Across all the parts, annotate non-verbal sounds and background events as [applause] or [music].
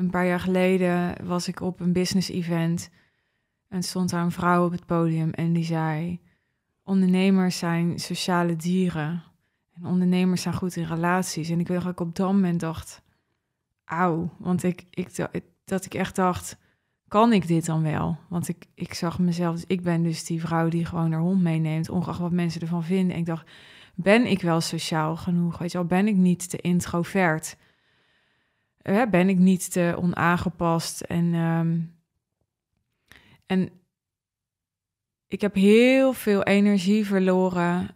een paar jaar geleden was ik op een business event en stond daar een vrouw op het podium en die zei: Ondernemers zijn sociale dieren. En ondernemers zijn goed in relaties. En ik weet dat op dat moment dacht: Auw, want ik, dat ik echt dacht: Kan ik dit dan wel? Want ik, ik zag mezelf, dus ik ben dus die vrouw die gewoon haar hond meeneemt, ongeacht wat mensen ervan vinden. En ik dacht: Ben ik wel sociaal genoeg? Weet je wel, ben ik niet te introvert? ben ik niet te onaangepast. En, ehm, en ik heb heel veel energie verloren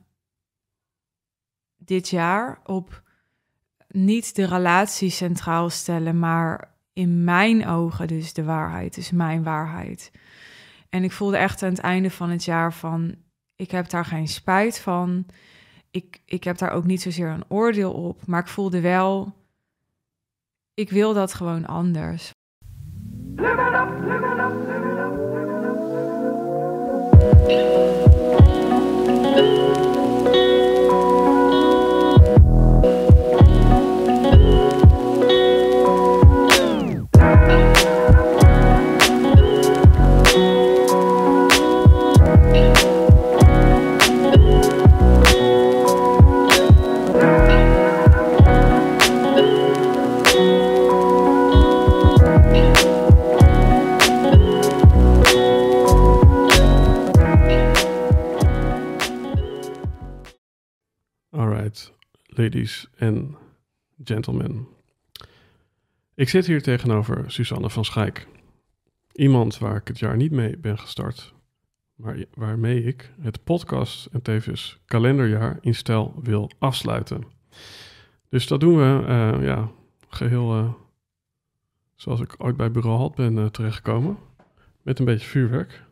dit jaar op niet de relatie centraal stellen, maar in mijn ogen dus de waarheid, dus mijn waarheid. En ik voelde echt aan het einde van het jaar van, ik heb daar geen spijt van. Ik, ik heb daar ook niet zozeer een oordeel op, maar ik voelde wel, ik wil dat gewoon anders. ladies en gentlemen. Ik zit hier tegenover Susanne van Schijk. Iemand waar ik het jaar niet mee ben gestart, maar waarmee ik het podcast en tevens kalenderjaar in stijl wil afsluiten. Dus dat doen we eh, ja, geheel eh, zoals ik ooit bij Bureau had, ben eh, terechtgekomen. Met een beetje vuurwerk.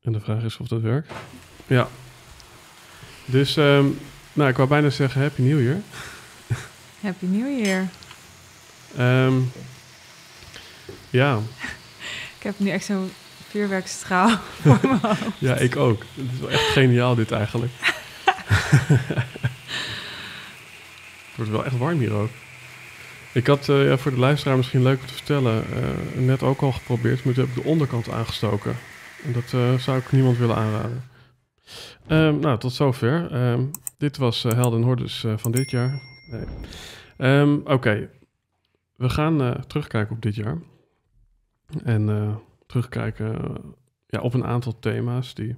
En de vraag is of dat werkt. Ja. Dus, ehm, nou, ik wou bijna zeggen Happy New Year. Happy New Year. Ehm, ja. [laughs] ik heb nu echt zo'n vuurwerkstraal [laughs] voor mijn hoofd. ja, ik ook. Het is wel echt geniaal dit eigenlijk. [laughs] het wordt wel echt warm hier ook. Ik had eh, ja, voor de luisteraar misschien leuk om te vertellen, eh, net ook al geprobeerd, maar toen heb de onderkant aangestoken. En dat eh, zou ik niemand willen aanraden. Ehm, nou, tot zover. Ehm, dit was uh, Helden Hordes eh, van dit jaar. Nee. Ehm, oké, we gaan eh, terugkijken op dit jaar. En terugkijken ja, op een aantal thema's die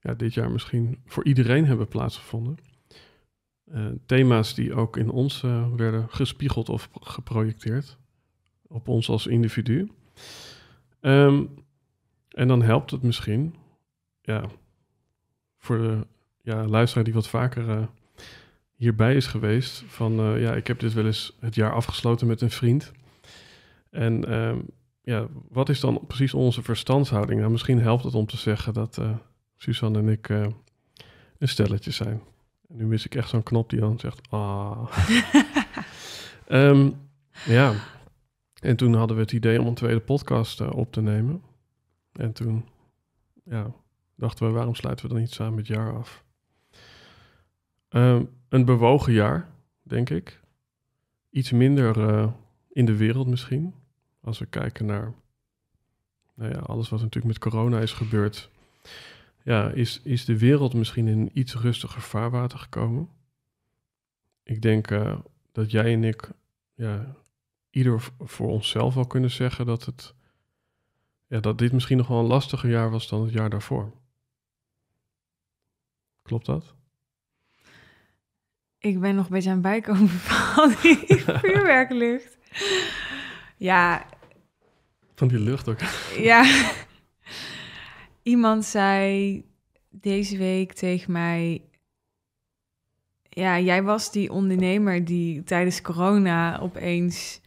ja, dit jaar misschien voor iedereen hebben plaatsgevonden. thema's die ook in ons werden gespiegeld of geprojecteerd. Op ons als individu. en dan helpt het misschien. Ja, voor de ja, luisteraar die wat vaker eh, hierbij is geweest. Van eh, ja, ik heb dit wel eens het jaar afgesloten met een vriend. En ehm, ja, wat is dan precies onze verstandshouding? Nou, misschien helpt het om te zeggen dat eh, Suzanne en ik een stelletje zijn. En nu mis ik echt zo'n knop die dan zegt, ah. [laughs] Ehm, ja, en toen hadden we het idee om een tweede podcast op te nemen. En toen, ja, dachten we, waarom sluiten we dan niet samen het jaar af? Ehm, een bewogen jaar, denk ik. Iets minder eh, in de wereld misschien. Als we kijken naar nou ja, alles wat natuurlijk met corona is gebeurd. Ja, is, is de wereld misschien in iets rustiger vaarwater gekomen? Ik denk eh, dat jij en ik, ja, ieder voor onszelf wel kunnen zeggen dat het ja, dat dit misschien nog wel een lastiger jaar was dan het jaar daarvoor. Klopt dat? Ik ben nog een beetje aan het bijkomen [laughs] van die [laughs] vuurwerklucht. Ja. Van die lucht ook. Ja. [laughs] Iemand zei deze week tegen mij... Ja, jij was die ondernemer die tijdens corona opeens...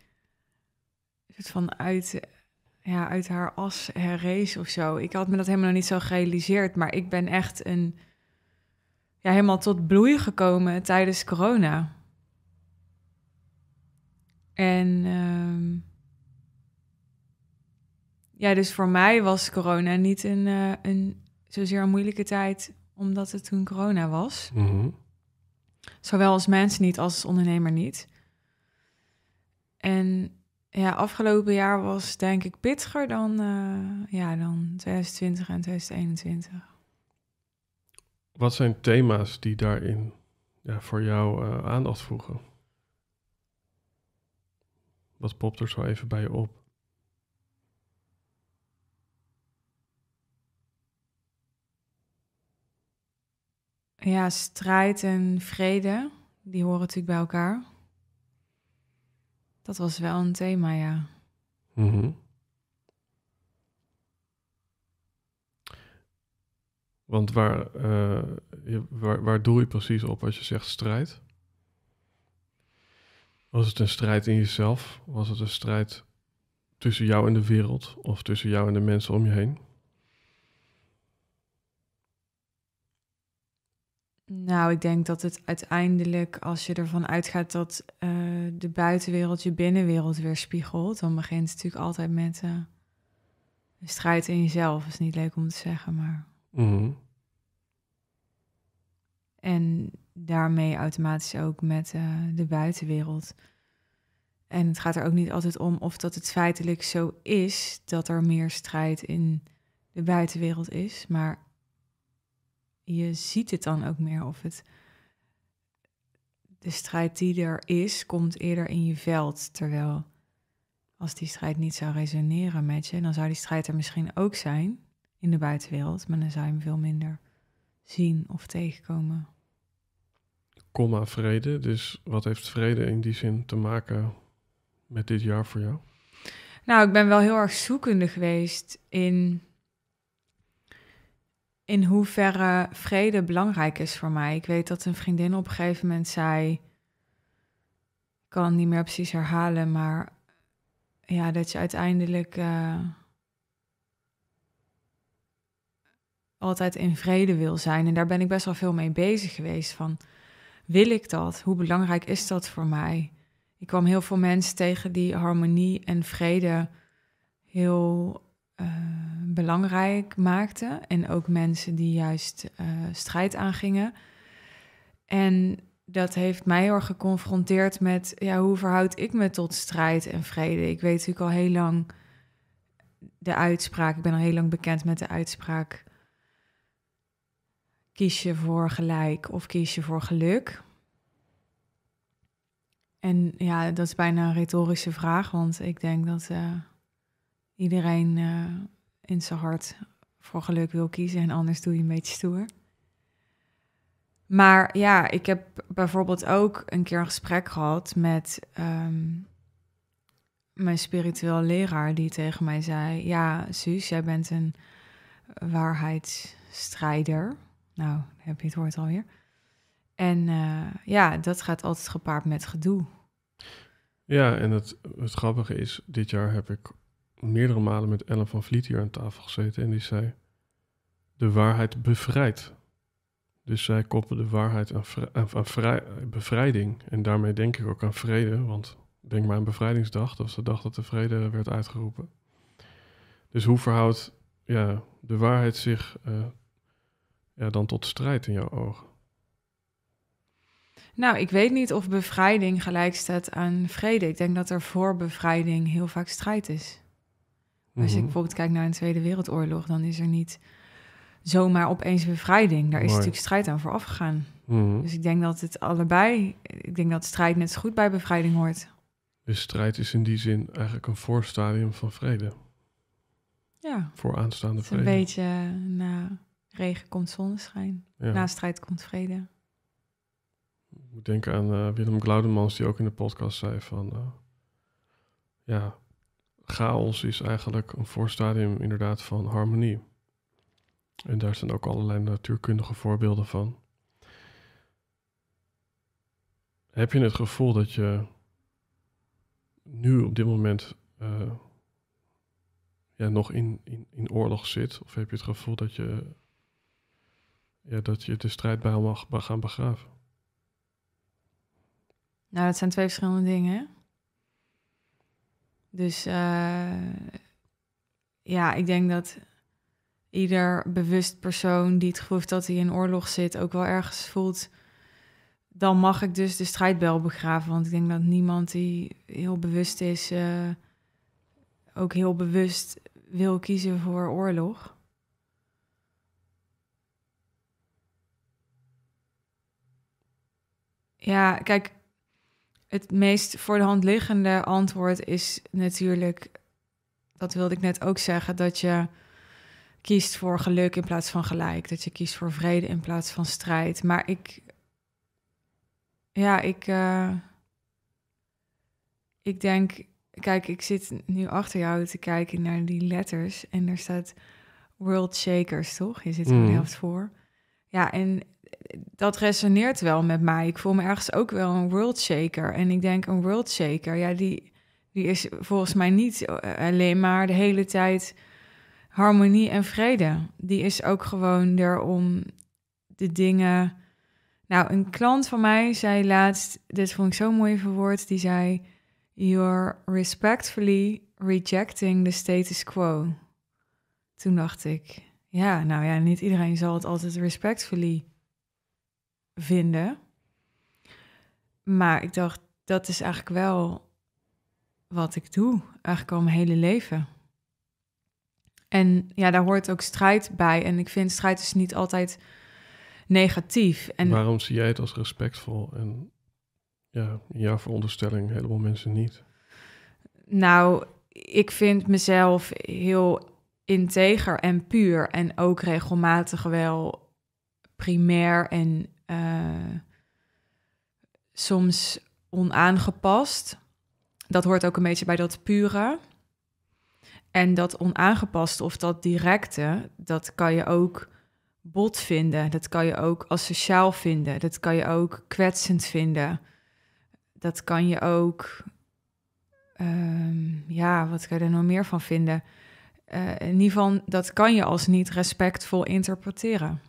vanuit van uit, ja, uit haar as herrees of zo. Ik had me dat helemaal niet zo gerealiseerd. Maar ik ben echt een ja, helemaal tot bloei gekomen tijdens corona. En ehm, ja, dus voor mij was corona niet een, eh, een zozeer een moeilijke tijd, omdat het toen corona was. Mhm. Zowel als mens niet als ondernemer niet. En ja, afgelopen jaar was denk ik pittiger dan, eh, ja, dan 2020 en 2021. Wat zijn thema's die daarin ja, voor jou eh, aandacht vroegen? Wat popt er zo even bij je op? Ja, strijd en vrede, die horen natuurlijk bij elkaar. Dat was wel een thema, ja. Mm Want waar, uh, je, waar, waar doe je precies op als je zegt strijd? Was het een strijd in jezelf? Was het een strijd tussen jou en de wereld of tussen jou en de mensen om je heen? Nou, ik denk dat het uiteindelijk, als je ervan uitgaat dat eh, de buitenwereld je binnenwereld weerspiegelt, dan begint het natuurlijk altijd met eh, een strijd in jezelf. Dat is niet leuk om te zeggen, maar. Mhm. En daarmee automatisch ook met eh, de buitenwereld. En het gaat er ook niet altijd om of dat het feitelijk zo is dat er meer strijd in de buitenwereld is, maar je ziet het dan ook meer of het. De strijd die er is, komt eerder in je veld. Terwijl als die strijd niet zou resoneren met je, dan zou die strijd er misschien ook zijn in de buitenwereld, maar dan zou je hem veel minder zien of tegenkomen. Komma vrede, dus wat heeft vrede in die zin te maken met dit jaar voor jou? Nou, ik ben wel heel erg zoekende geweest in, in hoeverre vrede belangrijk is voor mij. Ik weet dat een vriendin op een gegeven moment zei, ik kan het niet meer precies herhalen, maar ja, dat je uiteindelijk... Eh, altijd in vrede wil zijn. En daar ben ik best wel veel mee bezig geweest van, wil ik dat? Hoe belangrijk is dat voor mij? Ik kwam heel veel mensen tegen die harmonie en vrede heel eh, belangrijk maakten. En ook mensen die juist eh, strijd aangingen. En dat heeft mij heel erg geconfronteerd met ja, hoe verhoud ik me tot strijd en vrede. Ik weet natuurlijk al heel lang de uitspraak, ik ben al heel lang bekend met de uitspraak Kies je voor gelijk of kies je voor geluk? En ja, dat is bijna een retorische vraag, want ik denk dat eh, iedereen eh, in zijn hart voor geluk wil kiezen en anders doe je een beetje stoer. Maar ja, ik heb bijvoorbeeld ook een keer een gesprek gehad met ehm, mijn spiritueel leraar, die tegen mij zei: Ja, Suus, jij bent een waarheidsstrijder. Nou, heb je het woord alweer. En eh, ja, dat gaat altijd gepaard met gedoe. Ja, en het, grappige is, dit jaar heb ik meerdere malen met Ellen van Vliet hier aan tafel gezeten en die zei, de waarheid bevrijdt. Dus zij koppelen de waarheid aan, aan bevrijding. En daarmee denk ik ook aan vrede, want denk maar aan bevrijdingsdag, dat was de dag dat de vrede werd uitgeroepen. Dus hoe verhoudt ja, de waarheid zich eh, ja, dan tot strijd in jouw ogen? Nou, ik weet niet of bevrijding gelijk staat aan vrede. Ik denk dat er voor bevrijding heel vaak strijd is. Als ik mhm. bijvoorbeeld kijk naar een Tweede Wereldoorlog, dan is er niet zomaar opeens bevrijding. Daar is natuurlijk strijd aan vooraf gegaan. Mhm. Dus ik denk dat het allebei, ik denk dat strijd net zo goed bij bevrijding hoort. Dus strijd is in die zin eigenlijk een voorstadium van vrede. Ja. Voor aanstaande vrede. Een beetje, nou Regen komt zonneschijn. Ja. Na strijd komt vrede. Ik moet denken aan eh, Willem Glaudemans, die ook in de podcast zei van... Eh, ja, chaos is eigenlijk een voorstadium inderdaad van harmonie. En daar zijn ook allerlei natuurkundige voorbeelden van. Heb je het gevoel dat je nu op dit moment eh, ja, nog in, in, in oorlog zit? Of heb je het gevoel dat je ja, dat je de strijd mag gaan begraven. Nou, dat zijn twee verschillende dingen. Dus eh, ja, ik denk dat ieder bewust persoon die het heeft dat hij in oorlog zit, ook wel ergens voelt. Dan mag ik dus de strijdbel begraven. Want ik denk dat niemand die heel bewust is, eh, ook heel bewust wil kiezen voor oorlog. Ja, kijk, het meest voor de hand liggende antwoord is natuurlijk, dat wilde ik net ook zeggen, dat je kiest voor geluk in plaats van gelijk. Dat je kiest voor vrede in plaats van strijd. Maar ik. Ja, ik. Eh, ik denk. Kijk, ik zit nu achter jou te kijken naar die letters. En daar staat World Shakers, toch? Je zit er mm. helft voor. Ja, en dat resoneert wel met mij. Ik voel me ergens ook wel een world shaker. En ik denk, een world shaker, ja, die, die is volgens mij niet eh, alleen maar de hele tijd harmonie en vrede. Die is ook gewoon er om de dingen. Nou, een klant van mij zei laatst, dit vond ik zo mooi verwoord, die zei: You're respectfully rejecting the status quo. Toen dacht ik, ja, nou ja, niet iedereen zal het altijd respectfully vinden. Maar ik dacht, dat is eigenlijk wel wat ik doe, eigenlijk al mijn hele leven. En ja, daar hoort ook strijd bij. En ik vind strijd is dus niet altijd negatief. En Waarom zie jij het als respectvol en ja, in jouw veronderstelling helemaal mensen niet? Nou, ik vind mezelf heel integer en puur en ook regelmatig wel primair en eh, soms onaangepast. Dat hoort ook een beetje bij dat pure. En dat onaangepast of dat directe, dat kan je ook bot vinden. Dat kan je ook asociaal vinden. Dat kan je ook kwetsend vinden. Dat kan je ook. Ehm, ja, wat kan je er nog meer van vinden? Uh, in ieder geval, dat kan je als niet respectvol interpreteren.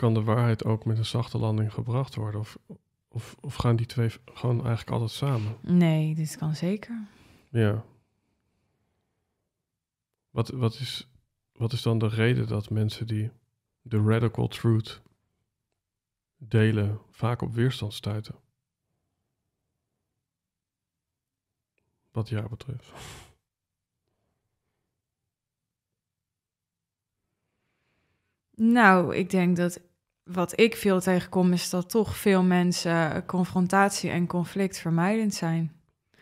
kan de waarheid ook met een zachte landing gebracht worden? Of, of, of gaan die twee gewoon eigenlijk altijd samen? Nee, dit kan zeker. Ja. Wat, wat, is, wat is dan de reden dat mensen die de radical truth delen vaak op weerstand stuiten? Wat jou betreft. Nou, ik denk dat wat ik veel tegenkom, is dat toch veel mensen confrontatie en conflict vermijdend zijn.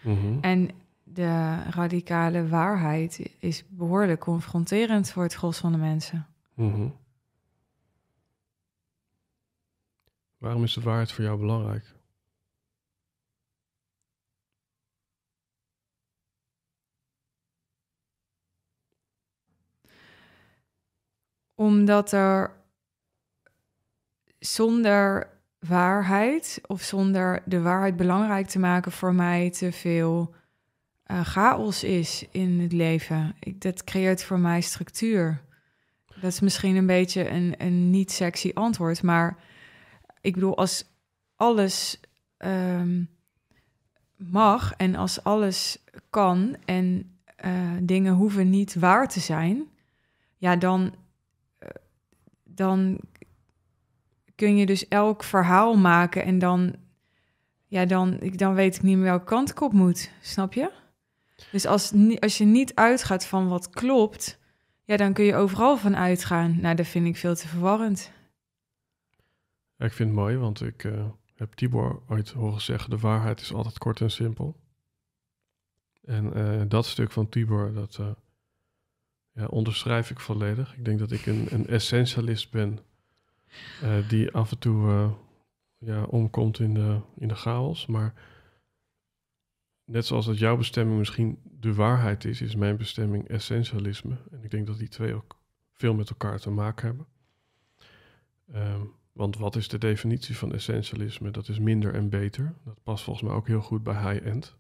Mhm. En de radicale waarheid is behoorlijk confronterend voor het gros van de mensen. Mhm. Waarom is de waarheid voor jou belangrijk? Omdat er zonder waarheid of zonder de waarheid belangrijk te maken voor mij te veel eh, chaos is in het leven. dat creëert voor mij structuur. Dat is misschien een beetje een, een niet sexy antwoord, maar ik bedoel, als alles ehm, mag en als alles kan en eh, dingen hoeven niet waar te zijn, ja, dan, eh, dan kun je dus elk verhaal maken en dan, ja, dan, dan weet ik niet meer welke kant ik op moet. Snap je? Dus als, als je niet uitgaat van wat klopt, ja, dan kun je overal van uitgaan. Nou, dat vind ik veel te verwarrend. ik vind het mooi, want ik eh, heb Tibor ooit horen zeggen: de waarheid is altijd kort en simpel. En eh, dat stuk van Tibor, dat eh, ja, onderschrijf ik volledig. Ik denk dat ik een, een essentialist ben eh, die af en toe eh, ja, omkomt in de, in de chaos. Maar net zoals dat jouw bestemming misschien de waarheid is, is mijn bestemming essentialisme. En ik denk dat die twee ook veel met elkaar te maken hebben. Ehm, want wat is de definitie van essentialisme? Dat is minder en beter. Dat past volgens mij ook heel goed bij high-end.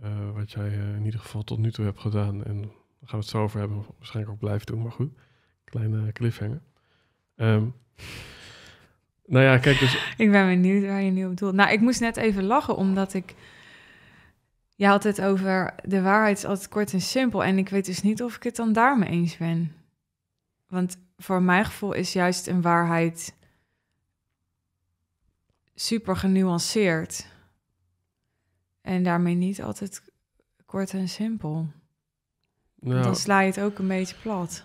Eh, wat jij in ieder geval tot nu toe hebt gedaan. En daar gaan we het zo over hebben. Waarschijnlijk ook blijven doen, maar goed. Kleine cliffhanger. Um, nou ja, kijk dus... [laughs] Ik ben benieuwd waar je nu op doet. Nou, ik moest net even lachen, omdat ik... Je had het over de waarheid is altijd kort en simpel. En ik weet dus niet of ik het dan daarmee eens ben. Want voor mijn gevoel is juist een waarheid super genuanceerd. En daarmee niet altijd kort en simpel. Nou, dan sla je het ook een beetje plat.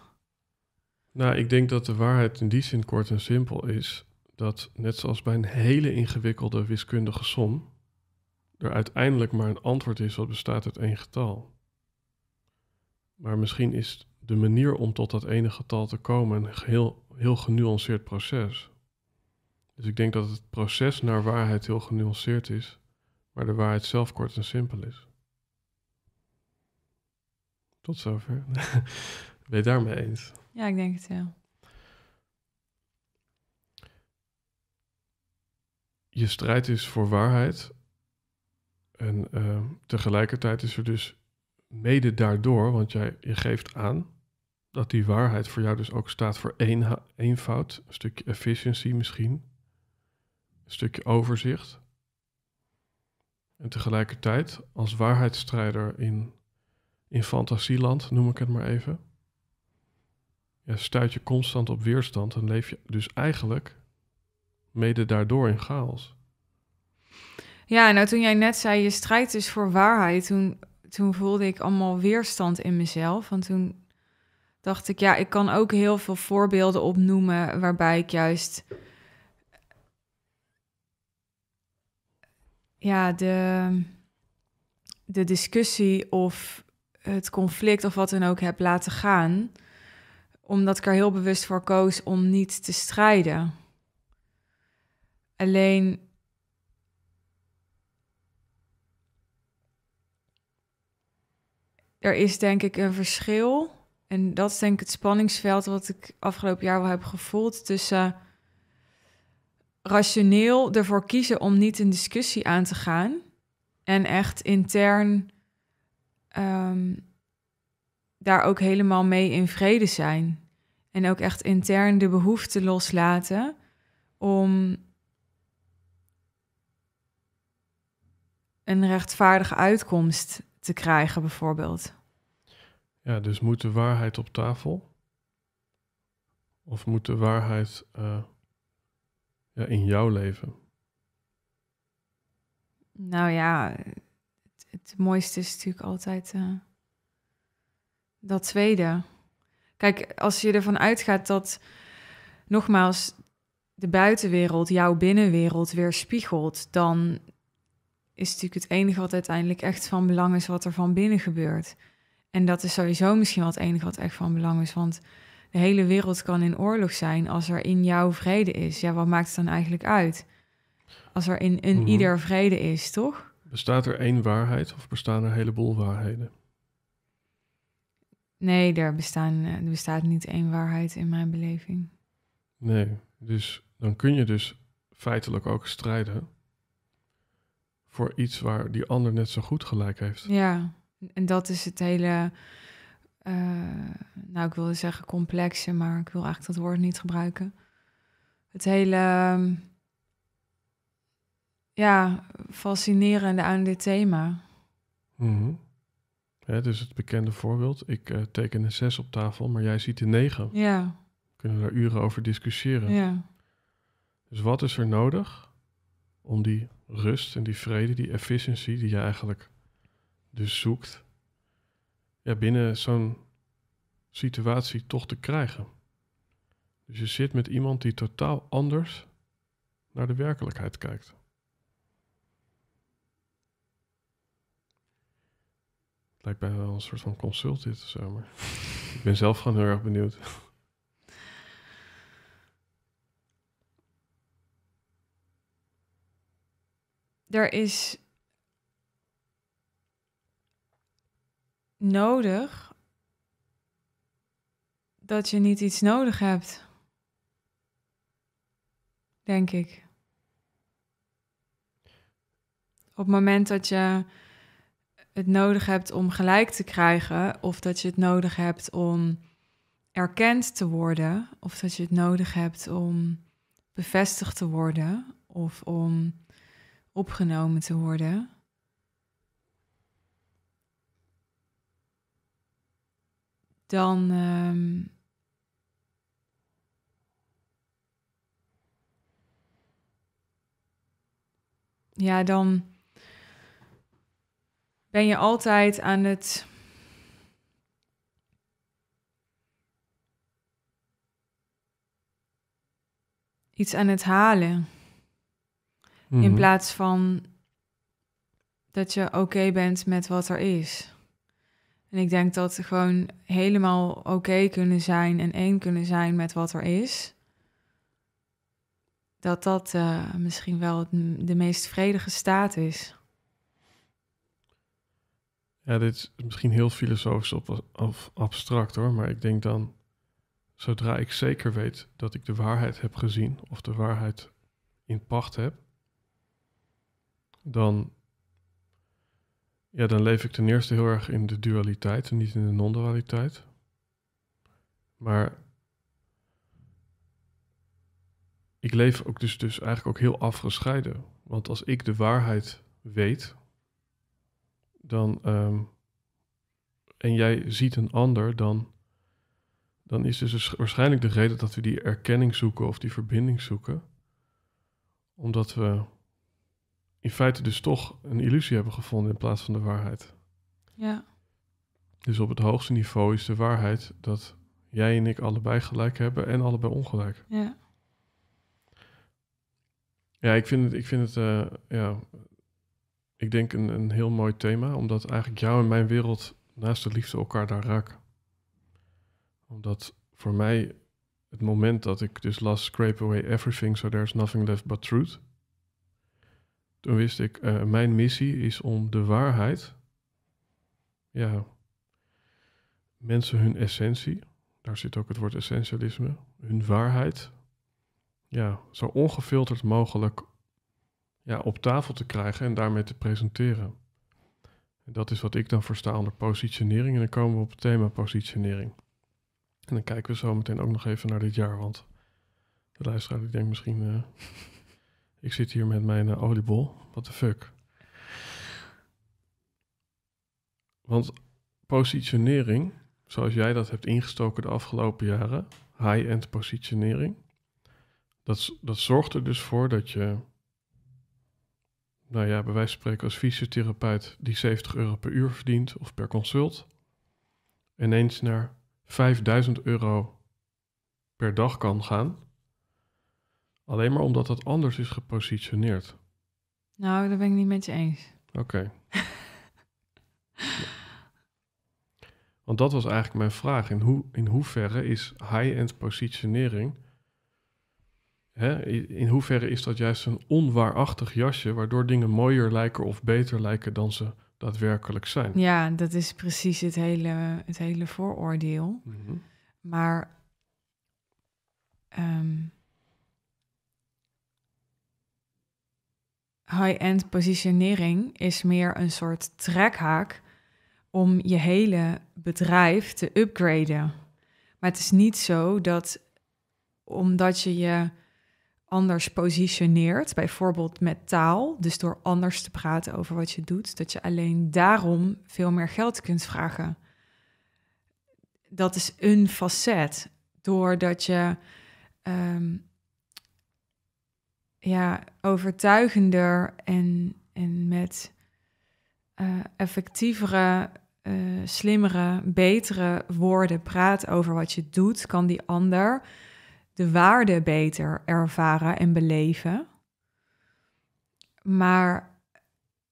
Nou, ik denk dat de waarheid in die zin kort en simpel is dat, net zoals bij een hele ingewikkelde wiskundige som, er uiteindelijk maar een antwoord is wat bestaat uit één getal. Maar misschien is de manier om tot dat ene getal te komen een heel, heel genuanceerd proces. Dus ik denk dat het proces naar waarheid heel genuanceerd is, maar de waarheid zelf kort en simpel is. Tot zover. [laughs] Ben je daarmee eens? Ja, ik denk het wel. Je strijd is voor waarheid. En ehm, tegelijkertijd is er dus mede daardoor, want jij, je geeft aan dat die waarheid voor jou dus ook staat voor een, eenvoud, een stukje efficiëntie misschien, een stukje overzicht. En tegelijkertijd, als waarheidsstrijder in, in fantasieland, noem ik het maar even, ja, stuit je constant op weerstand en leef je dus eigenlijk mede daardoor in chaos. Ja, nou toen jij net zei je strijdt dus voor waarheid, toen, toen voelde ik allemaal weerstand in mezelf. Want toen dacht ik, ja, ik kan ook heel veel voorbeelden opnoemen waarbij ik juist ja, de, de discussie of het conflict of wat dan ook heb laten gaan omdat ik er heel bewust voor koos om niet te strijden. Alleen. Er is denk ik een verschil. En dat is denk ik het spanningsveld wat ik afgelopen jaar wel heb gevoeld tussen rationeel ervoor kiezen om niet een discussie aan te gaan en echt intern ehm, daar ook helemaal mee in vrede zijn. En ook echt intern de behoefte loslaten om een rechtvaardige uitkomst te krijgen, bijvoorbeeld. Ja, dus moet de waarheid op tafel? Of moet de waarheid eh, ja, in jouw leven? Nou ja, het, mooiste is natuurlijk altijd. Eh, dat tweede. Kijk, als je ervan uitgaat dat, nogmaals, de buitenwereld jouw binnenwereld weer spiegelt, dan is natuurlijk het enige wat uiteindelijk echt van belang is wat er van binnen gebeurt. En dat is sowieso misschien wel het enige wat echt van belang is, want de hele wereld kan in oorlog zijn als er in jou vrede is. Ja, wat maakt het dan eigenlijk uit? Als er in, in mhm. ieder vrede is, toch? Bestaat er één waarheid of bestaan er een heleboel waarheden? Nee, er, bestaan, eh, er bestaat niet één waarheid in mijn beleving. Nee, dus dan kun je dus feitelijk ook strijden voor iets waar die ander net zo goed gelijk heeft. Ja, en dat is het hele, eh, nou ik wilde zeggen complexe, maar ik wil eigenlijk dat woord niet gebruiken. Het hele, ja, fascinerende aan dit thema. Mm Hè, dus het bekende voorbeeld, ik eh, teken een 6 op tafel, maar jij ziet een 9. Ja. Kunnen we daar uren over discussiëren. Ja. Dus wat is er nodig om die rust en die vrede, die efficiëntie die je eigenlijk dus zoekt, binnen zo'n situatie toch te krijgen? Dus je zit met iemand die totaal anders naar de werkelijkheid kijkt. ik ben wel een soort van consult maar ik ben zelf gewoon heel erg benieuwd. Er is nodig dat je niet iets nodig hebt. Denk ik. Op het moment dat je het nodig hebt om gelijk te krijgen, of dat je het nodig hebt om erkend te worden, of dat je het nodig hebt om bevestigd te worden of om opgenomen te worden. Dan ehm, ja, dan ben je altijd aan het. iets aan het halen. In mhm. plaats van dat je oké bent met wat er is. En ik denk dat gewoon helemaal oké kunnen zijn en één kunnen zijn met wat er is. Dat dat eh, misschien wel de meest vredige staat is. Ja, dit is misschien heel filosofisch of abstract hoor, maar ik denk dan, zodra ik zeker weet dat ik de waarheid heb gezien of de waarheid in pacht heb, dan, ja, dan leef ik ten eerste heel erg in de dualiteit en niet in de non-dualiteit. Maar ik leef ook dus, dus eigenlijk ook heel afgescheiden. Want als ik de waarheid weet, dan, ehm, en jij ziet een ander, dan, dan is dus waarschijnlijk de reden dat we die erkenning zoeken of die verbinding zoeken, omdat we in feite dus toch een illusie hebben gevonden in plaats van de waarheid. Ja. Dus op het hoogste niveau is de waarheid dat jij en ik allebei gelijk hebben en allebei ongelijk. Ja. Ja, ik vind het, ik vind het eh, ja, ik denk een, een heel mooi thema, omdat eigenlijk jou en mijn wereld naast de liefde elkaar daar raken. Omdat voor mij het moment dat ik dus las Scrape Away Everything, so there's nothing left but truth. Toen wist ik, eh, mijn missie is om de waarheid, ja, mensen hun essentie, daar zit ook het woord essentialisme, hun waarheid, ja, zo ongefilterd mogelijk ja, op tafel te krijgen en daarmee te presenteren. En dat is wat ik dan versta onder positionering. En dan komen we op het thema positionering. En dan kijken we zo meteen ook nog even naar dit jaar. Want de luisteraar die denkt misschien... Eh, [laughs] ik zit hier met mijn eh, oliebol. What the fuck? Want positionering, zoals jij dat hebt ingestoken de afgelopen jaren... high-end positionering... Dat, dat zorgt er dus voor dat je nou ja, bij wijze van spreken als fysiotherapeut die 70 euro per uur verdient of per consult, ineens naar 5000 euro per dag kan gaan. Alleen maar omdat dat anders is gepositioneerd. Nou, daar ben ik niet met je eens. Oké. [laughs] Want dat was eigenlijk mijn vraag. In, hoe, in hoeverre is high-end positionering Hè, in hoeverre is dat juist een onwaarachtig jasje, waardoor dingen mooier lijken of beter lijken dan ze daadwerkelijk zijn? Ja, dat is precies het hele, het hele vooroordeel. Mhm. Maar ehm, high-end positionering is meer een soort trekhaak om je hele bedrijf te upgraden. Maar het is niet zo dat omdat je je anders positioneert, bijvoorbeeld met taal, dus door anders te praten over wat je doet, dat je alleen daarom veel meer geld kunt vragen. Dat is een facet, doordat je ehm, ja, overtuigender en, en met uh, effectievere, eh, slimmere, betere woorden praat over wat je doet, kan die ander de waarde beter ervaren en beleven. Maar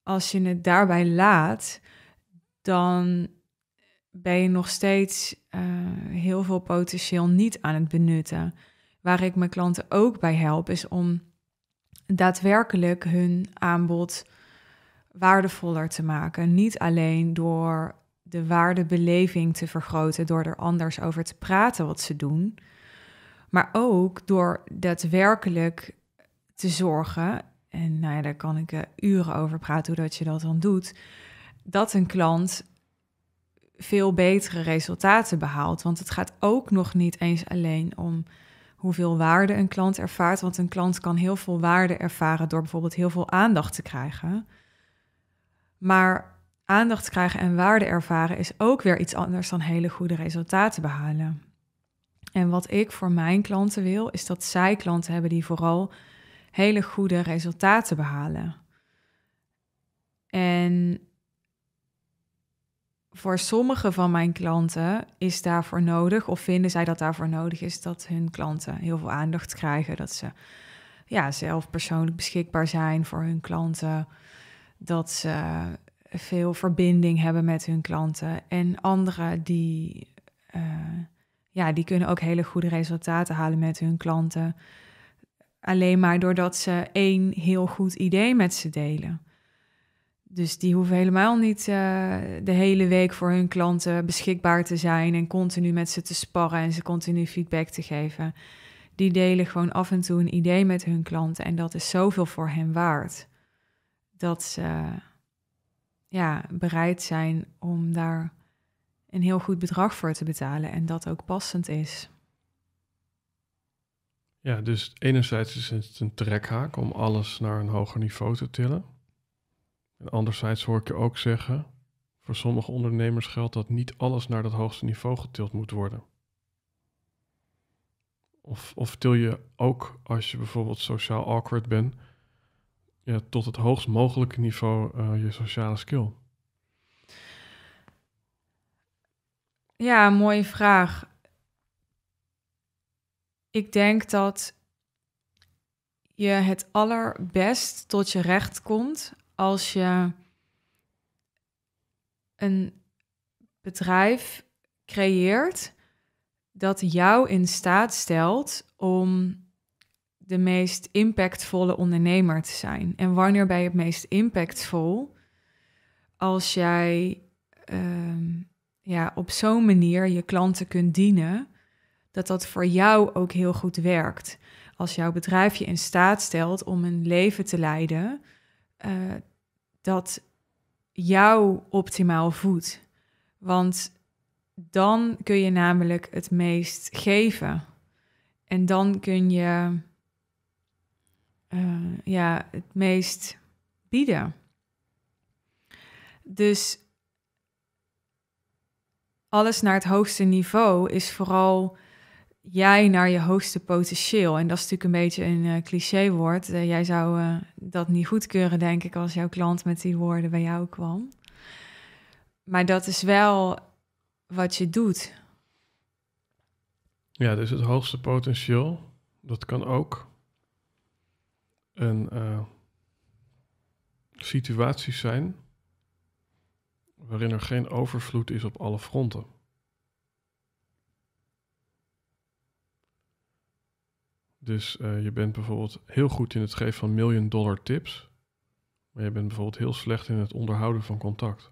als je het daarbij laat, dan ben je nog steeds eh, heel veel potentieel niet aan het benutten. Waar ik mijn klanten ook bij help, is om daadwerkelijk hun aanbod waardevoller te maken. Niet alleen door de waardebeleving te vergroten, door er anders over te praten wat ze doen maar ook door daadwerkelijk te zorgen, en nou ja, daar kan ik eh, uren over praten hoe dat je dat dan doet, dat een klant veel betere resultaten behaalt. Want het gaat ook nog niet eens alleen om hoeveel waarde een klant ervaart. Want een klant kan heel veel waarde ervaren door bijvoorbeeld heel veel aandacht te krijgen. Maar aandacht krijgen en waarde ervaren is ook weer iets anders dan hele goede resultaten behalen. En wat ik voor mijn klanten wil, is dat zij klanten hebben die vooral hele goede resultaten behalen. En voor sommige van mijn klanten is daarvoor nodig, of vinden zij dat daarvoor nodig is, dat hun klanten heel veel aandacht krijgen. Dat ze ja, zelf persoonlijk beschikbaar zijn voor hun klanten. Dat ze veel verbinding hebben met hun klanten. En anderen die eh, ja, die kunnen ook hele goede resultaten halen met hun klanten. Alleen maar doordat ze één heel goed idee met ze delen. Dus die hoeven helemaal niet eh, de hele week voor hun klanten beschikbaar te zijn en continu met ze te sparren en ze continu feedback te geven. Die delen gewoon af en toe een idee met hun klanten en dat is zoveel voor hen waard. Dat ze ja, bereid zijn om daar een heel goed bedrag voor te betalen en dat ook passend is. Ja, dus enerzijds is het een trekhaak om alles naar een hoger niveau te tillen. En anderzijds hoor ik je ook zeggen, voor sommige ondernemers geldt dat niet alles naar dat hoogste niveau getild moet worden. Of, of til je ook als je bijvoorbeeld sociaal awkward bent, ja, tot het hoogst mogelijke niveau eh, je sociale skill. Ja, mooie vraag. Ik denk dat je het allerbest tot je recht komt als je een bedrijf creëert dat jou in staat stelt om de meest impactvolle ondernemer te zijn. En wanneer ben je het meest impactvol? Als jij ehm, ja, op zo'n manier je klanten kunt dienen, dat dat voor jou ook heel goed werkt. Als jouw bedrijf je in staat stelt om een leven te leiden eh, dat jou optimaal voedt. Want dan kun je namelijk het meest geven. En dan kun je eh, ja, het meest bieden. Dus alles naar het hoogste niveau is vooral jij naar je hoogste potentieel. En dat is natuurlijk een beetje een uh, eh, clichéwoord. Eh, jij zou eh, dat niet goedkeuren, denk ik, als jouw klant met die woorden bij jou kwam. Maar dat is wel wat je doet. Ja, dus het hoogste potentieel, dat kan ook een situatie zijn waarin er geen overvloed is op alle fronten. Dus eh, je bent bijvoorbeeld heel goed in het geven van million dollar tips, maar je bent bijvoorbeeld heel slecht in het onderhouden van contact.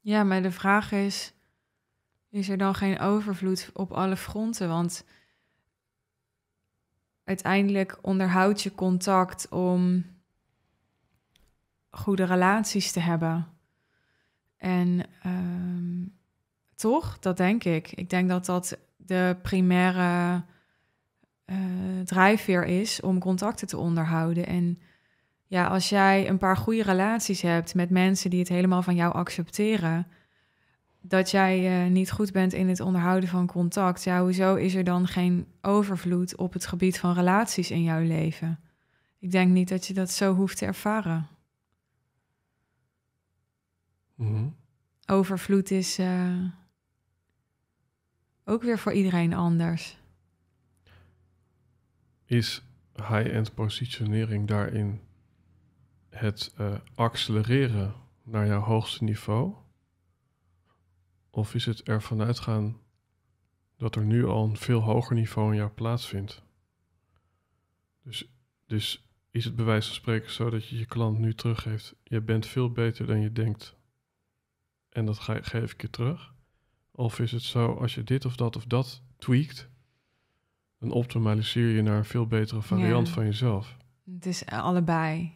Ja, maar de vraag is: is er dan geen overvloed op alle fronten? Want uiteindelijk onderhoud je contact om goede relaties te hebben. En ehm, toch, dat denk ik. Ik denk dat dat de primaire eh, drijfveer is om contacten te onderhouden. En ja, als jij een paar goede relaties hebt met mensen die het helemaal van jou accepteren, dat jij eh, niet goed bent in het onderhouden van contact, ja, hoezo is er dan geen overvloed op het gebied van relaties in jouw leven? Ik denk niet dat je dat zo hoeft te ervaren. Mhm. Overvloed is eh, ook weer voor iedereen anders. Is high-end positionering daarin het eh, accelereren naar jouw hoogste niveau? Of is het ervan uitgaan dat er nu al een veel hoger niveau in jou plaatsvindt? Dus, dus is het bij wijze van spreken zo dat je je klant nu teruggeeft: je bent veel beter dan je denkt en dat geef ik je terug? Of is het zo, als je dit of dat of dat tweakt, dan optimaliseer je naar een veel betere variant van jezelf? Het is allebei.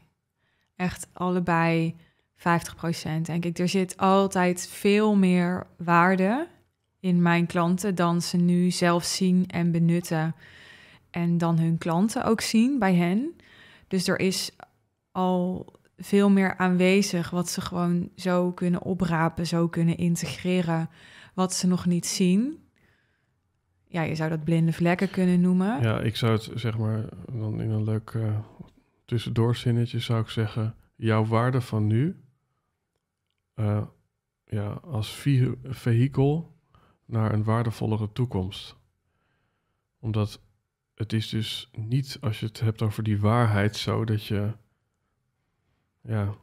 Echt allebei 50% denk ik. Er zit altijd veel meer waarde in mijn klanten dan ze nu zelf zien en benutten. En dan hun klanten ook zien bij hen. Dus er is al veel meer aanwezig wat ze gewoon zo kunnen oprapen, zo kunnen integreren, wat ze nog niet zien. Ja, je zou dat blinde vlekken kunnen noemen. Ja, ik zou het zeg maar dan in een leuk uh, eh, tussendoorzinnetje zou ik zeggen: jouw waarde van nu, eh, ja, als vehikel naar een waardevollere toekomst. Omdat het is dus niet als je het hebt over die waarheid zo dat je ja,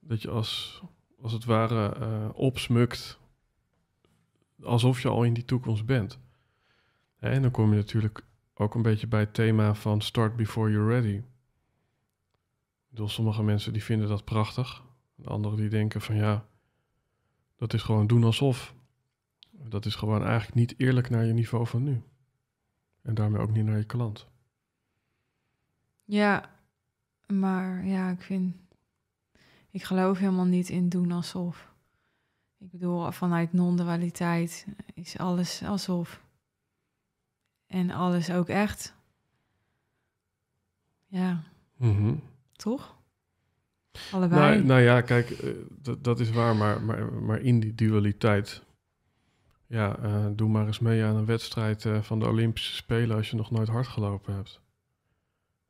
dat je als, als het ware eh, opsmukt alsof je al in die toekomst bent. En dan kom je natuurlijk ook een beetje bij het thema van start before you're ready. Ik sommige mensen die vinden dat prachtig. Anderen die denken van ja, dat is gewoon doen alsof. Dat is gewoon eigenlijk niet eerlijk naar je niveau van nu. En daarmee ook niet naar je klant. Ja, maar ja, ik vind ik geloof helemaal niet in doen alsof. Ik bedoel, vanuit non-dualiteit is alles alsof. En alles ook echt. Ja. Mhm. Toch? Nou, Allebei. Nou, ja, kijk, eh, dat is waar, maar, maar, maar in die dualiteit. Ja, eh, doe maar eens mee aan een wedstrijd eh, van de Olympische Spelen als je nog nooit hard gelopen hebt.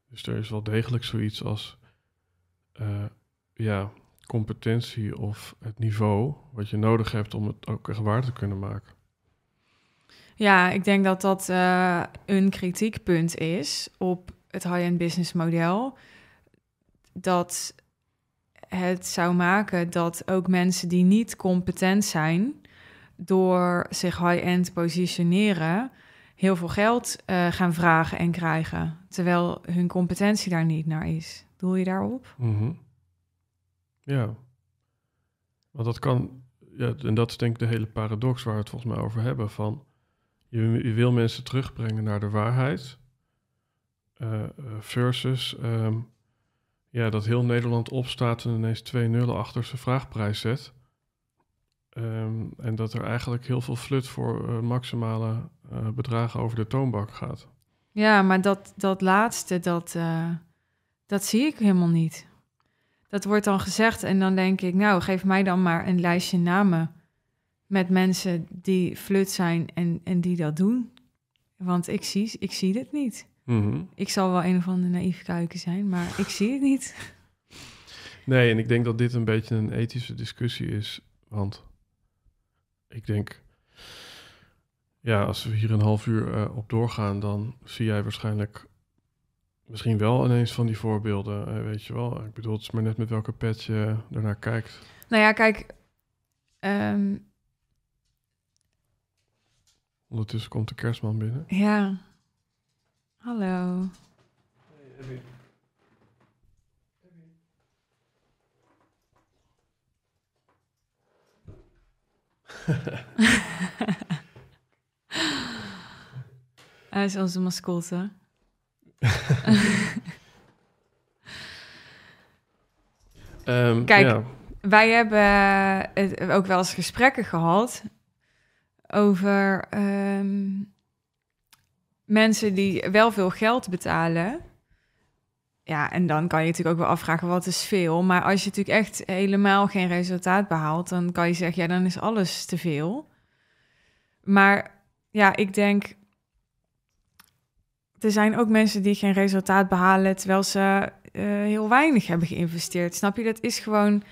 Dus er is wel degelijk zoiets als ja, competentie of het niveau wat je nodig hebt om het ook echt waar te kunnen maken. Ja, ik denk dat dat eh, een kritiekpunt is op het high-end business model. Dat het zou maken dat ook mensen die niet competent zijn door zich high-end positioneren, heel veel geld eh, gaan vragen en krijgen, terwijl hun competentie daar niet naar is. Doel je daarop? Mm ja, want dat kan, ja, en dat is denk ik de hele paradox waar we het volgens mij over hebben. Van je, wil mensen terugbrengen naar de waarheid. Eh, eh, versus ehm, ja, dat heel Nederland opstaat en ineens 2-0 achter zijn vraagprijs zet. Ehm, en dat er eigenlijk heel veel flut voor eh, maximale bedragen over de toonbank gaat. Ja, maar dat, dat laatste, dat, dat zie ik helemaal niet dat wordt dan gezegd en dan denk ik, nou, geef mij dan maar een lijstje namen met mensen die flut zijn en, en die dat doen. Want ik zie, ik zie dit niet. Mhm. Ik zal wel een of andere naïef kuiken zijn, maar ik zie het niet. Nee, en ik denk dat dit een beetje een ethische discussie is. Want ik denk, ja, als we hier een half uur eh, op doorgaan, dan zie jij waarschijnlijk misschien wel ineens van die voorbeelden, eh, weet je wel. Ik bedoel, het is maar net met welke pet je ernaar kijkt. Nou ja, kijk. Ehm, Ondertussen komt de kerstman binnen. Ja. Hallo. [laughs] Hij is onze mascotte. [laughs] Ehm, Kijk, wij hebben het ook wel eens gesprekken gehad over ehm, mensen die wel veel geld betalen. Ja, en dan kan je natuurlijk ook wel afvragen wat is veel. Maar als je natuurlijk echt helemaal geen resultaat behaalt, dan kan je zeggen, ja, dan is alles te veel. Maar ja, ik denk, er zijn ook mensen die geen resultaat behalen terwijl ze eh, heel weinig hebben geïnvesteerd. Snap je? Dat is gewoon,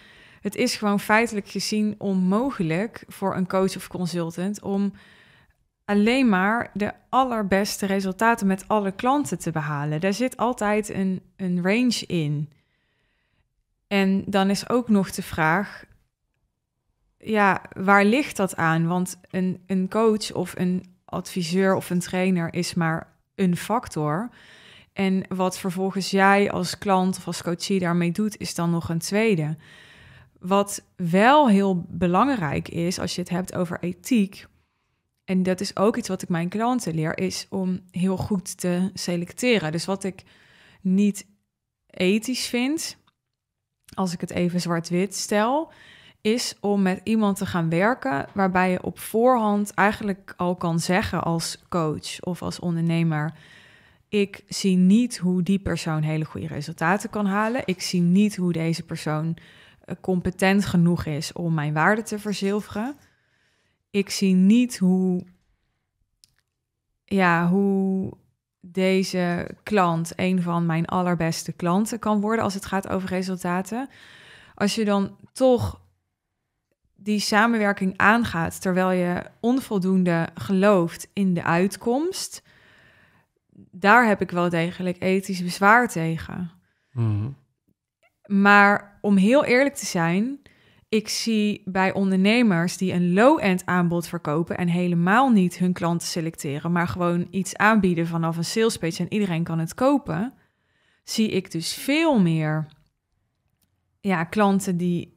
het is gewoon feitelijk gezien onmogelijk voor een coach of consultant om alleen maar de allerbeste resultaten met alle klanten te behalen. Daar zit altijd een, een range in. En dan is ook nog de vraag, ja, waar ligt dat aan? Want een, een coach of een adviseur of een trainer is maar een factor. En wat vervolgens jij als klant of als coachie daarmee doet, is dan nog een tweede. Wat wel heel belangrijk is als je het hebt over ethiek, en dat is ook iets wat ik mijn klanten leer, is om heel goed te selecteren. Dus wat ik niet ethisch vind, als ik het even zwart-wit stel, is om met iemand te gaan werken waarbij je op voorhand eigenlijk al kan zeggen als coach of als ondernemer. Ik zie niet hoe die persoon hele goede resultaten kan halen. Ik zie niet hoe deze persoon eh, competent genoeg is om mijn waarde te verzilveren. Ik zie niet hoe, ja, hoe deze klant een van mijn allerbeste klanten kan worden als het gaat over resultaten. Als je dan toch die samenwerking aangaat terwijl je onvoldoende gelooft in de uitkomst, daar heb ik wel degelijk ethisch bezwaar tegen. Mhm. Maar om heel eerlijk te zijn, ik zie bij ondernemers die een low-end aanbod verkopen en helemaal niet hun klanten selecteren, maar gewoon iets aanbieden vanaf een sales en iedereen kan het kopen, zie ik dus veel meer ja, klanten die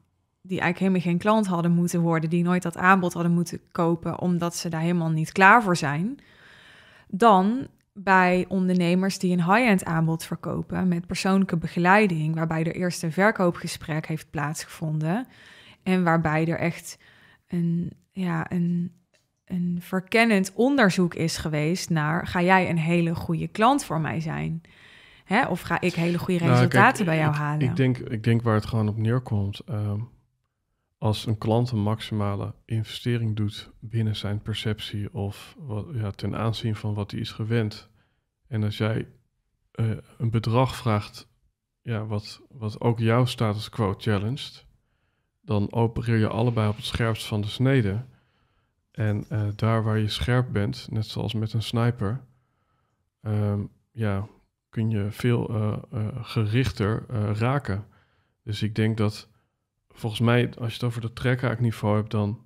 die eigenlijk helemaal geen klant hadden moeten worden, die nooit dat aanbod hadden moeten kopen, omdat ze daar helemaal niet klaar voor zijn, dan bij ondernemers die een high-end aanbod verkopen met persoonlijke begeleiding, waarbij er eerst een verkoopgesprek heeft plaatsgevonden en waarbij er echt een, ja, een, een verkennend onderzoek is geweest naar ga jij een hele goede klant voor mij zijn? Hè? Of ga ik hele goede nou, resultaten bij jou halen? Ik denk, ik denk waar het gewoon op neerkomt. Ehm, als een klant een maximale investering doet binnen zijn perceptie of ja, ten aanzien van wat hij is gewend. En als jij eh, een bedrag vraagt, ja, wat, wat ook jouw status quo challenged, dan opereer je allebei op het scherpst van de snede. En eh, daar waar je scherp bent, net zoals met een sniper, ehm, ja, kun je veel eh, gerichter raken. Dus ik denk dat volgens mij, als je het over dat trekhaakniveau hebt, dan,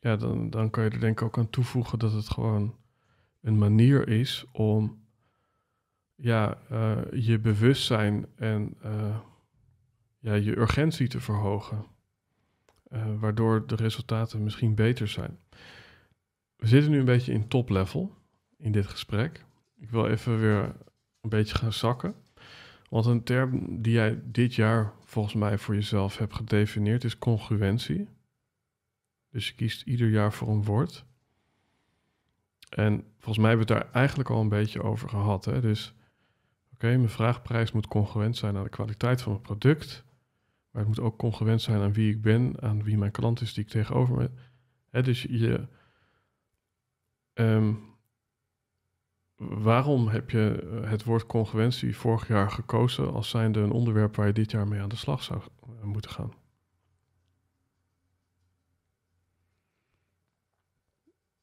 ja, dan, dan kan je er denk ik ook aan toevoegen dat het gewoon een manier is om ja, eh, je bewustzijn en eh, ja, je urgentie te verhogen. Eh, waardoor de resultaten misschien beter zijn. We zitten nu een beetje in top level in dit gesprek. Ik wil even weer een beetje gaan zakken. Want een term die jij dit jaar volgens mij voor jezelf hebt gedefinieerd, is congruentie. Dus je kiest ieder jaar voor een woord. En volgens mij hebben we het daar eigenlijk al een beetje over gehad. Hè? Dus oké, mijn vraagprijs moet congruent zijn aan de kwaliteit van mijn product. Maar het moet ook congruent zijn aan wie ik ben, aan wie mijn klant is die ik tegenover me. Hè, dus je, ehm, waarom heb je eh, het woord congruentie vorig jaar gekozen als zijnde een onderwerp waar je dit jaar mee aan de slag zou eh, moeten gaan?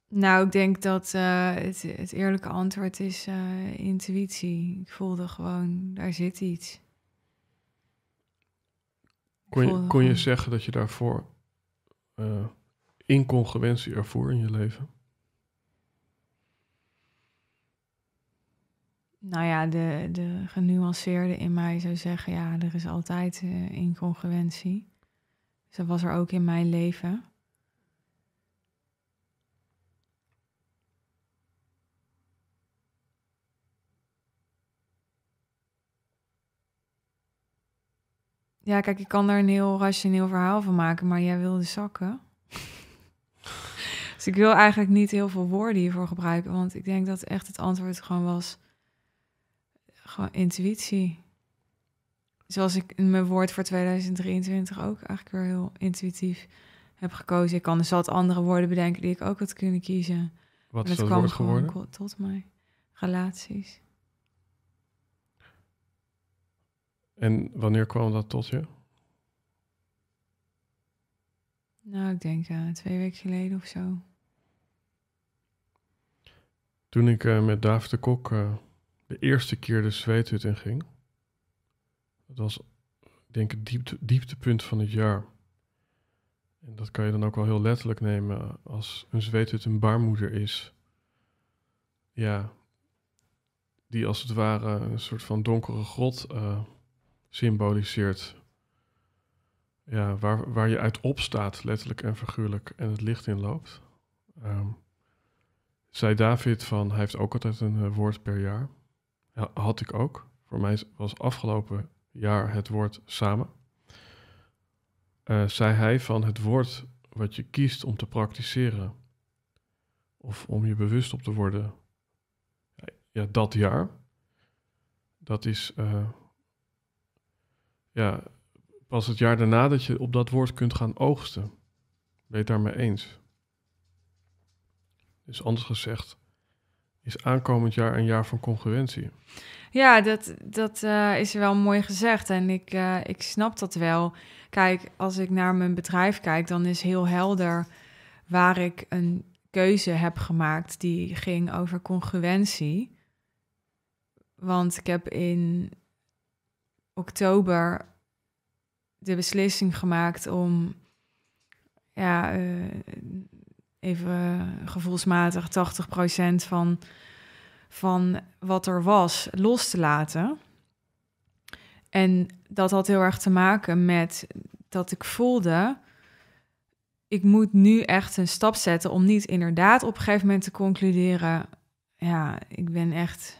Nou, ik denk dat eh, het, het, eerlijke antwoord is intuïtie. Ik voelde gewoon, daar zit iets. Kon je, kon je zeggen dat je daarvoor uh, incongruentie ervoor in je leven? Nou ja, de, de genuanceerde in mij zou zeggen, ja, er is altijd eh, incongruentie. Dus dat was er ook in mijn leven. Ja, kijk, ik kan daar een heel rationeel verhaal van maken, maar jij wilde zakken. [laughs] dus ik wil eigenlijk niet heel veel woorden hiervoor gebruiken, want ik denk dat echt het antwoord gewoon was gewoon intuïtie. Zoals ik mijn woord voor 2023 ook eigenlijk weer heel intuïtief heb gekozen. Ik kan dus wat andere woorden bedenken die ik ook had kunnen kiezen. Wat is gewoon woord geworden? Tot mij. Relaties. En wanneer kwam dat tot je? Nou, ik denk uh, twee weken geleden of zo. Toen ik eh, met Daaf de Kok eh, de eerste keer de zweethut in ging. Dat was, denk ik het diepte, dieptepunt van het jaar. En dat kan je dan ook wel heel letterlijk nemen als een zweethut een baarmoeder is. Ja, die als het ware een soort van donkere grot eh, symboliseert. Ja, waar, waar je uit opstaat, letterlijk en figuurlijk, en het licht inloopt. Um, ehm, zei David van, hij heeft ook altijd een eh, woord per jaar ja, had ik ook. Voor mij was afgelopen jaar het woord samen. Uh, zei hij van het woord wat je kiest om te praktiseren of om je bewust op te worden, ja, dat jaar, dat is eh, ja, pas het jaar daarna dat je op dat woord kunt gaan oogsten. Weet daarmee eens. Dus anders gezegd, is aankomend jaar een jaar van congruentie. Ja, dat, dat eh, is wel mooi gezegd en ik, eh, ik snap dat wel. Kijk, als ik naar mijn bedrijf kijk, dan is heel helder waar ik een keuze heb gemaakt die ging over congruentie. Want ik heb in oktober de beslissing gemaakt om ja, uh, even eh, gevoelsmatig 80% van, van wat er was los te laten. En dat had heel erg te maken met dat ik voelde, ik moet nu echt een stap zetten om niet inderdaad op een gegeven moment te concluderen, ja, ik ben echt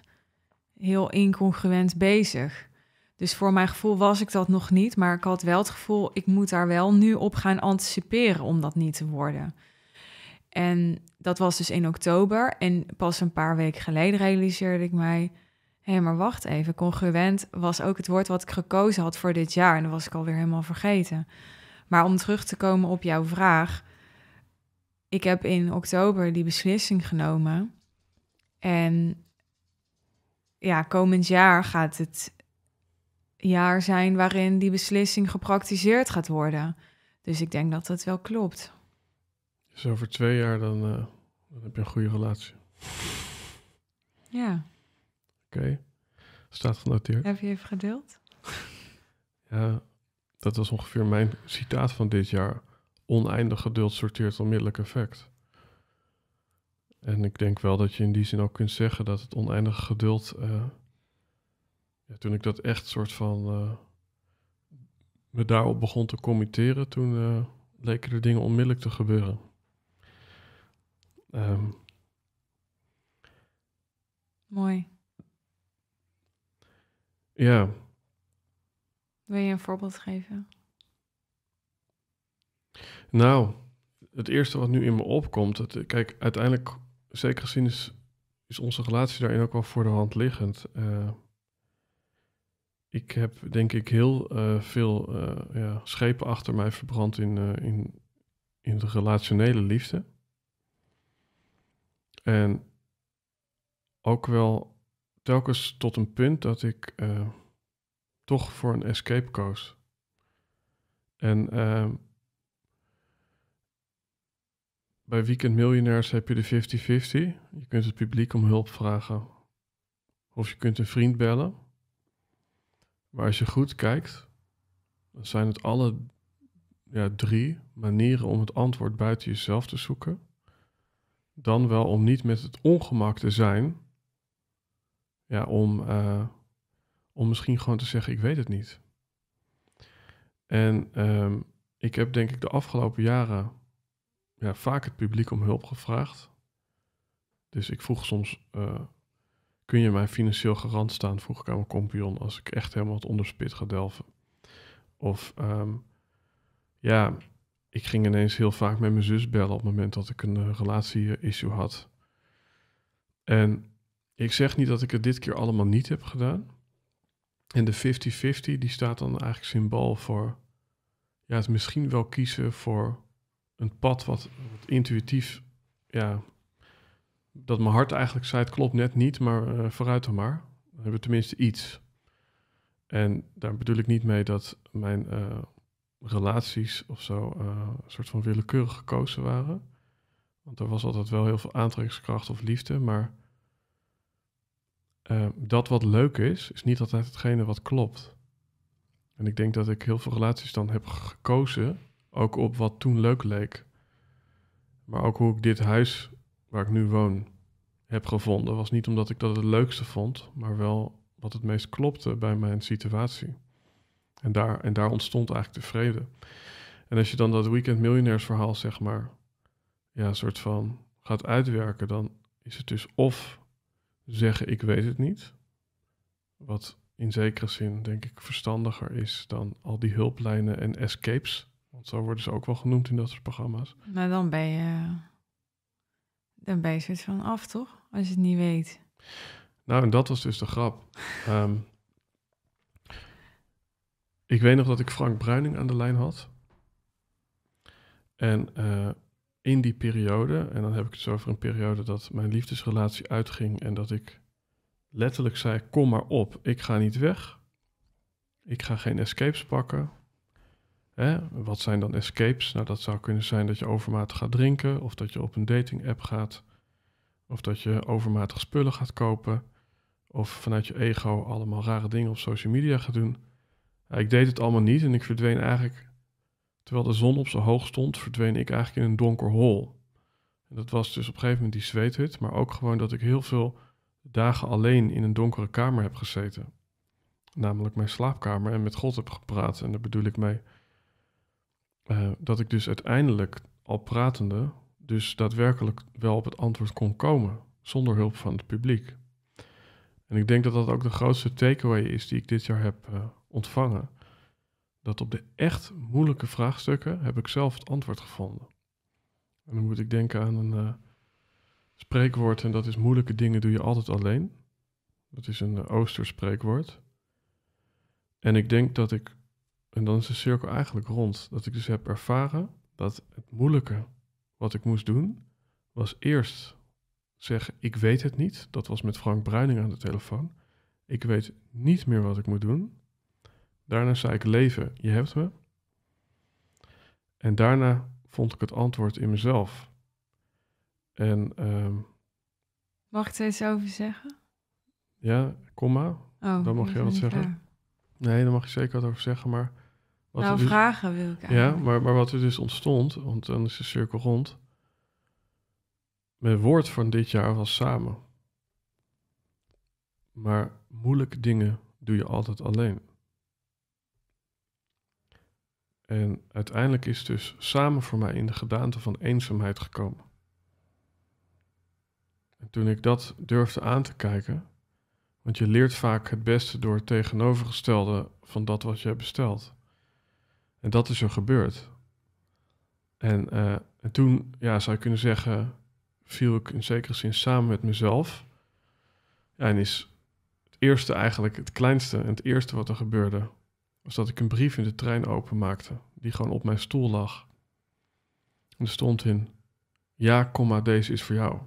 heel incongruent bezig. Dus voor mijn gevoel was ik dat nog niet, maar ik had wel het gevoel, ik moet daar wel nu op gaan anticiperen om dat niet te worden. En dat was dus in oktober. En pas een paar weken geleden realiseerde ik mij... hé, hey, maar wacht even, congruent was ook het woord wat ik gekozen had voor dit jaar. En dat was ik alweer helemaal vergeten. Maar om terug te komen op jouw vraag... ik heb in oktober die beslissing genomen... En ja, komend jaar gaat het jaar zijn waarin die beslissing gepraktiseerd gaat worden. Dus ik denk dat dat wel klopt. Dus over twee jaar dan, eh, dan heb je een goede relatie. Ja. Oké, okay. staat genoteerd. Heb je even gedeeld? ja, dat was ongeveer mijn citaat van dit jaar. Oneindig geduld sorteert onmiddellijk effect. En ik denk wel dat je in die zin ook kunt zeggen dat het oneindig geduld. Eh, ja, toen ik dat echt soort van. Eh, me daarop begon te committeren, toen uh, leken er dingen onmiddellijk te gebeuren. Ehm, Mooi. Ja. Wil je een voorbeeld geven? Nou, het eerste wat nu in me opkomt, het, kijk, uiteindelijk, zeker gezien is, onze relatie daarin ook wel voor de hand liggend. Eh, ik heb denk ik heel eh, veel eh, ja, schepen achter mij verbrand in, in, in de relationele liefde. En ook wel telkens tot een punt dat ik eh, toch voor een escape koos. En ehm, bij Weekend Miljonairs heb je de 50-50. Je kunt het publiek om hulp vragen. Of je kunt een vriend bellen. Maar als je goed kijkt, dan zijn het alle ja, drie manieren om het antwoord buiten jezelf te zoeken dan wel om niet met het ongemak te zijn. Ja, om, eh, om misschien gewoon te zeggen, ik weet het niet. En ehm, ik heb denk ik de afgelopen jaren ja, vaak het publiek om hulp gevraagd. Dus ik vroeg soms, eh, kun je mij financieel garant staan, vroeg ik aan mijn kompion, als ik echt helemaal het onderspit ga delven. Of ehm, ja, ik ging ineens heel vaak met mijn zus bellen op het moment dat ik een eh, relatie-issue had. En ik zeg niet dat ik het dit keer allemaal niet heb gedaan. En de 50-50 die staat dan eigenlijk symbool voor ja, het misschien wel kiezen voor een pad wat, intuïtief, ja, dat mijn hart eigenlijk zei, het klopt net niet, maar eh, vooruit dan maar. Dan hebben we tenminste iets. En daar bedoel ik niet mee dat mijn... Eh, relaties of zo eh, een soort van willekeurig gekozen waren. Want er was altijd wel heel veel aantrekkingskracht of liefde, maar ehm, dat wat leuk is, is niet altijd hetgene wat klopt. En ik denk dat ik heel veel relaties dan heb gekozen, ook op wat toen leuk leek. Maar ook hoe ik dit huis waar ik nu woon heb gevonden, was niet omdat ik dat het leukste vond, maar wel wat het meest klopte bij mijn situatie. En daar, en daar ontstond eigenlijk de vrede. En als je dan dat Weekend Miljonairs verhaal, zeg maar, ja, soort van gaat uitwerken, dan is het dus of zeggen ik weet het niet, wat in zekere zin denk ik verstandiger is dan al die hulplijnen en escapes, want zo worden ze ook wel genoemd in dat soort programma's. Maar dan ben je, dan ben je soort van af, toch? Als je het niet weet. Nou, en dat was dus de grap. Um, [laughs] ik weet nog dat ik Frank Bruining aan de lijn had. En eh, in die periode, en dan heb ik het over een periode dat mijn liefdesrelatie uitging en dat ik letterlijk zei: Kom maar op, ik ga niet weg. Ik ga geen escapes pakken. Hè? Wat zijn dan escapes? Nou, dat zou kunnen zijn dat je overmatig gaat drinken, of dat je op een dating app gaat, of dat je overmatig spullen gaat kopen, of vanuit je ego allemaal rare dingen op social media gaat doen ik deed het allemaal niet en ik verdween eigenlijk, terwijl de zon op zo hoog stond, verdween ik eigenlijk in een donker hol. En dat was dus op een gegeven moment die zweethut, maar ook gewoon dat ik heel veel dagen alleen in een donkere kamer heb gezeten. Namelijk mijn slaapkamer en met God heb gepraat. En daar bedoel ik mee eh, dat ik dus uiteindelijk al pratende, dus daadwerkelijk wel op het antwoord kon komen, zonder hulp van het publiek. En ik denk dat dat ook de grootste takeaway is die ik dit jaar heb uh, ontvangen. Dat op de echt moeilijke vraagstukken heb ik zelf het antwoord gevonden. En dan moet ik denken aan een uh, spreekwoord en dat is moeilijke dingen doe je altijd alleen. Dat is een uh, spreekwoord. En ik denk dat ik, en dan is de cirkel eigenlijk rond, dat ik dus heb ervaren dat het moeilijke wat ik moest doen, was eerst zeggen: Ik weet het niet. Dat was met Frank Bruining aan de telefoon. Ik weet niet meer wat ik moet doen. Daarna zei ik leven, je hebt me. En daarna vond ik het antwoord in mezelf. En. Ehm, mag ik er iets over zeggen? Ja, komma. Oh, dan mag je wat zeggen. Nee, dan mag je zeker wat over zeggen, maar. Wat nou, dus- vragen wil ik eigenlijk. Ja, maar, maar wat er dus ontstond, want dan is de cirkel rond. Mijn woord van dit jaar was samen. Maar moeilijke dingen doe je altijd alleen. En uiteindelijk is dus samen voor mij in de gedaante van eenzaamheid gekomen. En toen ik dat durfde aan te kijken, want je leert vaak het beste door het tegenovergestelde van dat wat je bestelt. En dat is er gebeurd. En, eh, en toen, ja, zou je kunnen zeggen, viel ik in zekere zin samen met mezelf. Ja, en is het eerste eigenlijk het kleinste en het eerste wat er gebeurde, was dat ik een brief in de trein openmaakte, die gewoon op mijn stoel lag. En er stond in: Ja, komma, deze is voor jou.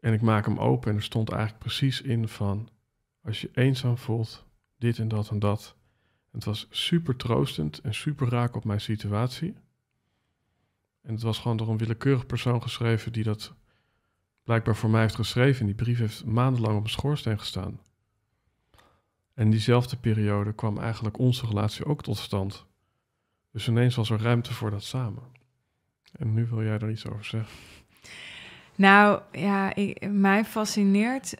En ik maak hem open en er stond eigenlijk precies in van: Als je eenzaam voelt, dit en dat en dat. het was super troostend en super raak op mijn situatie. En het was gewoon door een willekeurig persoon geschreven die dat blijkbaar voor mij heeft geschreven. En die brief heeft maandenlang op mijn schoorsteen gestaan. En diezelfde periode kwam eigenlijk onze relatie ook tot stand. Dus ineens was er ruimte voor dat samen. En nu wil jij er iets over zeggen. Nou ja, ik, mij fascineert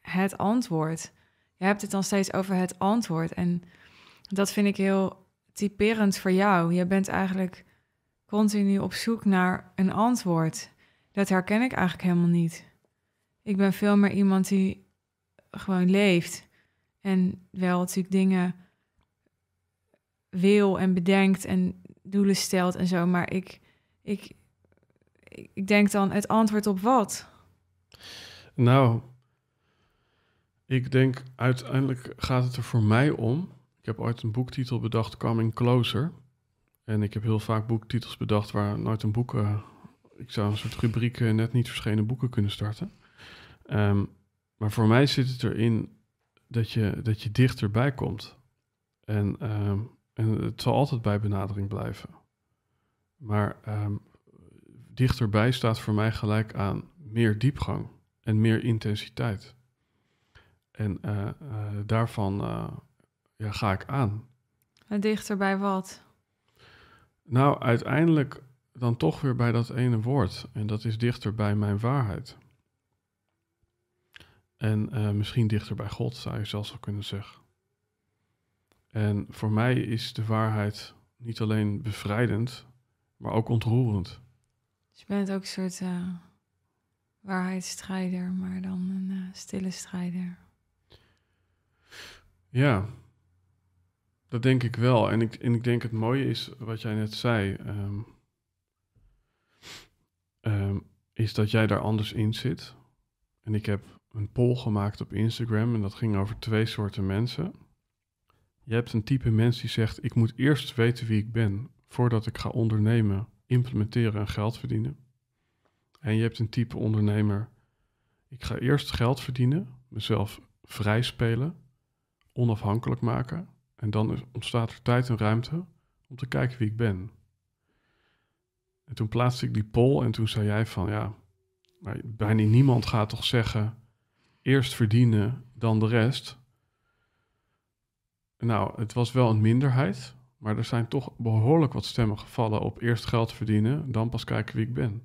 het antwoord. Je hebt het dan steeds over het antwoord. En dat vind ik heel typerend voor jou. Je bent eigenlijk continu op zoek naar een antwoord. Dat herken ik eigenlijk helemaal niet. Ik ben veel meer iemand die gewoon leeft. En wel natuurlijk dingen wil en bedenkt en doelen stelt en zo. Maar ik, ik, ik denk dan het antwoord op wat? Nou, ik denk uiteindelijk gaat het er voor mij om. Ik heb ooit een boektitel bedacht, Coming Closer. En ik heb heel vaak boektitels bedacht waar nooit een boek... Eh, ik zou een soort rubriek net niet verschenen boeken kunnen starten. Ehm, maar voor mij zit het erin dat je, dat je dichterbij komt. En, ehm, en het zal altijd bij benadering blijven. Maar ehm, dichterbij staat voor mij gelijk aan meer diepgang en meer intensiteit. En eh, eh, daarvan eh, ja, ga ik aan. En dichterbij wat? Nou, uiteindelijk dan toch weer bij dat ene woord. En dat is dichterbij mijn waarheid. En eh, misschien dichter bij God, zou je zelfs al kunnen zeggen. En voor mij is de waarheid niet alleen bevrijdend, maar ook ontroerend. Dus je bent ook een soort uh, waarheidsstrijder, maar dan een eh, stille strijder. Ja, dat denk ik wel. En ik, en ik denk het mooie is wat jij net zei. Ehm, ehm, is dat jij daar anders in zit. En ik heb een poll gemaakt op Instagram en dat ging over twee soorten mensen. Je hebt een type mens die zegt: Ik moet eerst weten wie ik ben voordat ik ga ondernemen, implementeren en geld verdienen. En je hebt een type ondernemer: Ik ga eerst geld verdienen, mezelf vrij spelen, onafhankelijk maken. En dan ontstaat er tijd en ruimte om te kijken wie ik ben. En toen plaatste ik die poll en toen zei jij van ja, bijna niemand gaat toch zeggen eerst verdienen dan de rest. Nou, het was wel een minderheid, maar er zijn toch behoorlijk wat stemmen gevallen op eerst geld verdienen, dan pas kijken wie ik ben.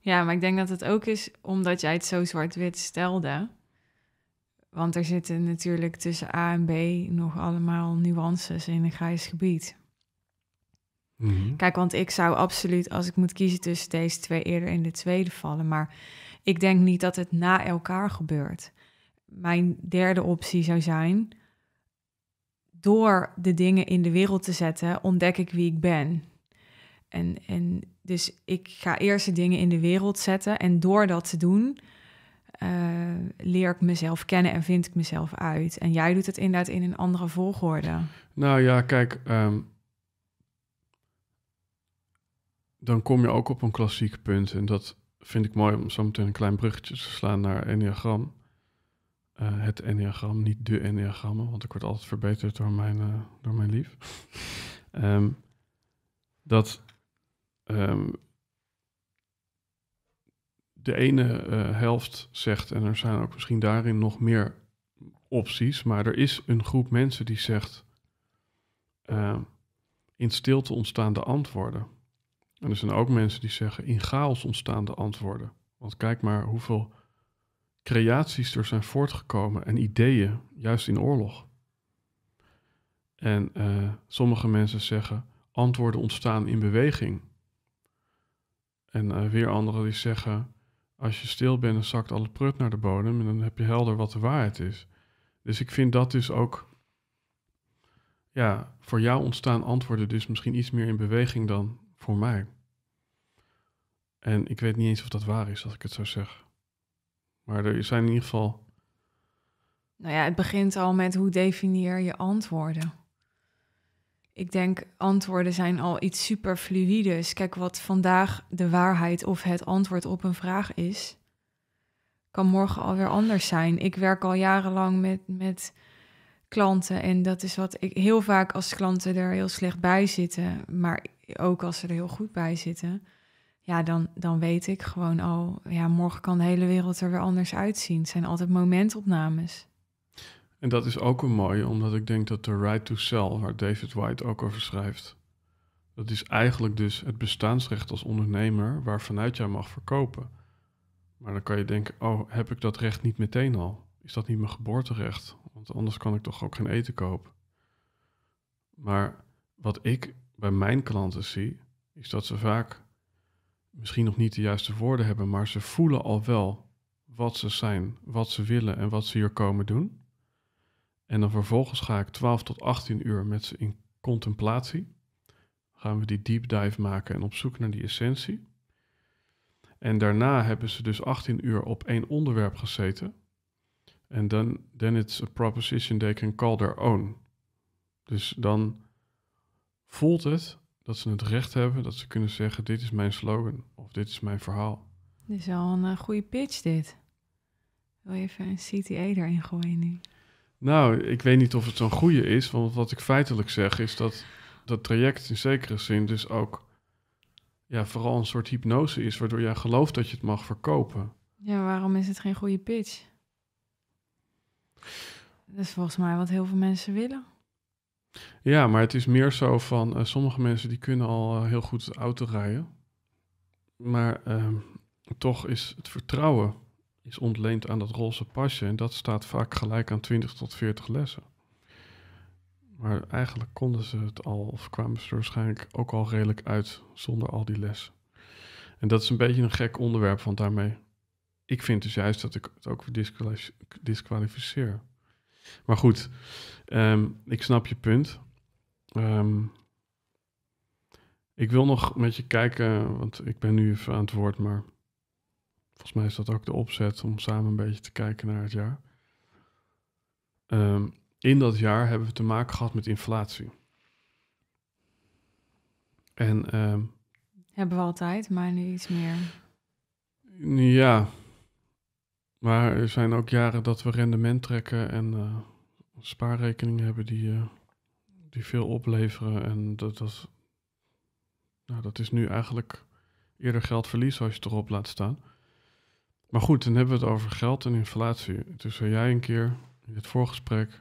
Ja, maar ik denk dat het ook is omdat jij het zo zwart-wit stelde. Want er zitten natuurlijk tussen A en B nog allemaal nuances in een grijs gebied. Mhm. Kijk, want ik zou absoluut, als ik moet kiezen tussen deze twee, eerder in de tweede vallen. Maar ik denk niet dat het na elkaar gebeurt. Mijn derde optie zou zijn: door de dingen in de wereld te zetten, ontdek ik wie ik ben. En, en dus ik ga eerst de dingen in de wereld zetten en door dat te doen, eh, leer ik mezelf kennen en vind ik mezelf uit. En jij doet het inderdaad in een andere volgorde. Nou ja, kijk, ehm, dan kom je ook op een klassiek punt. En dat vind ik mooi om zo meteen een klein bruggetje te slaan naar Enneagram. Eh, het Enneagram, niet de Enneagrammen, want ik word altijd verbeterd door mijn, uh, door mijn lief. [laughs] Ehm, dat ehm, de ene eh, helft zegt, en er zijn ook misschien daarin nog meer opties, maar er is een groep mensen die zegt: ehm, in stilte ontstaan de antwoorden. En er zijn ook mensen die zeggen in chaos ontstaan de antwoorden. Want kijk maar hoeveel creaties er zijn voortgekomen en ideeën, juist in oorlog. En eh, sommige mensen zeggen antwoorden ontstaan in beweging. En eh, weer anderen die zeggen als je stil bent, dan zakt alle prut naar de bodem en dan heb je helder wat de waarheid is. Dus ik vind dat dus ook, ja, voor jou ontstaan antwoorden dus misschien iets meer in beweging dan voor mij. En ik weet niet eens of dat waar is als ik het zo zeg. Maar er zijn in ieder geval. Nou ja, het begint al met hoe definieer je antwoorden. Ik denk antwoorden zijn al iets super fluïdes. Kijk, wat vandaag de waarheid of het antwoord op een vraag is, kan morgen alweer anders zijn. Ik werk al jarenlang met, met klanten en dat is wat ik heel vaak als klanten er heel slecht bij zitten. Maar ook als ze er heel goed bij zitten, ja, dan, dan weet ik gewoon al, oh, ja, morgen kan de hele wereld er weer anders uitzien. Het zijn altijd momentopnames. En dat is ook een mooie, omdat ik denk dat de right to sell, waar David White ook over schrijft, dat is eigenlijk dus het bestaansrecht als ondernemer waar vanuit jij mag verkopen. Maar dan kan je denken, oh, heb ik dat recht niet meteen al? Is dat niet mijn geboorterecht? Want anders kan ik toch ook geen eten kopen. Maar wat ik bij mijn klanten zie, is dat ze vaak misschien nog niet de juiste woorden hebben, maar ze voelen al wel wat ze zijn, wat ze willen en wat ze hier komen doen. En dan vervolgens ga ik 12 tot 18 uur met ze in contemplatie. Gaan we die deep dive maken en op zoek naar die essentie. En daarna hebben ze dus 18 uur op één onderwerp gezeten. En dan then, then it's a proposition they can call their own. Dus dan voelt het dat ze het recht hebben dat ze kunnen zeggen: Dit is mijn slogan of dit is mijn verhaal. Dit is al een eh, goede pitch, dit. Wil je even een CTA erin gooien nu? Nou, ik weet niet of het zo'n goede is, want wat ik feitelijk zeg is dat dat traject in zekere zin dus ook ja, vooral een soort hypnose is, waardoor jij gelooft dat je het mag verkopen. Ja, waarom is het geen goede pitch? Dat is volgens mij wat heel veel mensen willen. Ja, maar het is meer zo van eh, sommige mensen die kunnen al eh, heel goed auto rijden. Maar ehm, toch is het vertrouwen is ontleend aan dat roze pasje. En dat staat vaak gelijk aan 20 tot 40 lessen. Maar eigenlijk konden ze het al, of kwamen ze er waarschijnlijk ook al redelijk uit zonder al die lessen. En dat is een beetje een gek onderwerp, want daarmee. Ik vind dus juist dat ik het ook disqualificeer. Maar goed, ehm, ik snap je punt. Ehm, ik wil nog met je kijken, want ik ben nu even aan het woord, maar volgens mij is dat ook de opzet om samen een beetje te kijken naar het jaar. Ehm, in dat jaar hebben we te maken gehad met inflatie. En, hebben we altijd, maar nu iets meer. Ja, maar er zijn ook jaren dat we rendement trekken en eh, spaarrekeningen hebben die, eh, die veel opleveren. En dat, dat, nou, dat is nu eigenlijk eerder geldverlies als je het erop laat staan. Maar goed, dan hebben we het over geld en inflatie. Toen dus zei jij een keer in het voorgesprek.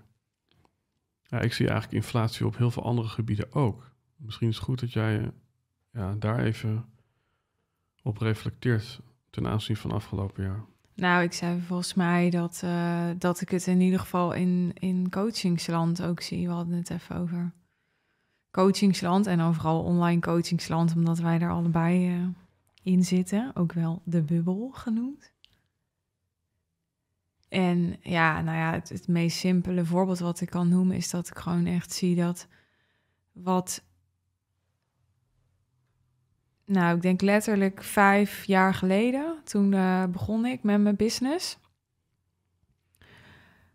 Ja, ik zie eigenlijk inflatie op heel veel andere gebieden ook. Misschien is het goed dat jij ja, daar even op reflecteert ten aanzien van afgelopen jaar. Nou, ik zei volgens mij dat, eh, dat ik het in ieder geval in, in coachingsland ook zie. We hadden het even over coachingsland en overal online coachingsland, omdat wij daar allebei eh, in zitten. Ook wel de bubbel genoemd. En ja, nou ja, het meest simpele voorbeeld wat ik kan noemen is dat ik gewoon echt zie dat wat nou, ik denk letterlijk vijf jaar geleden. Toen eh, begon ik met mijn business.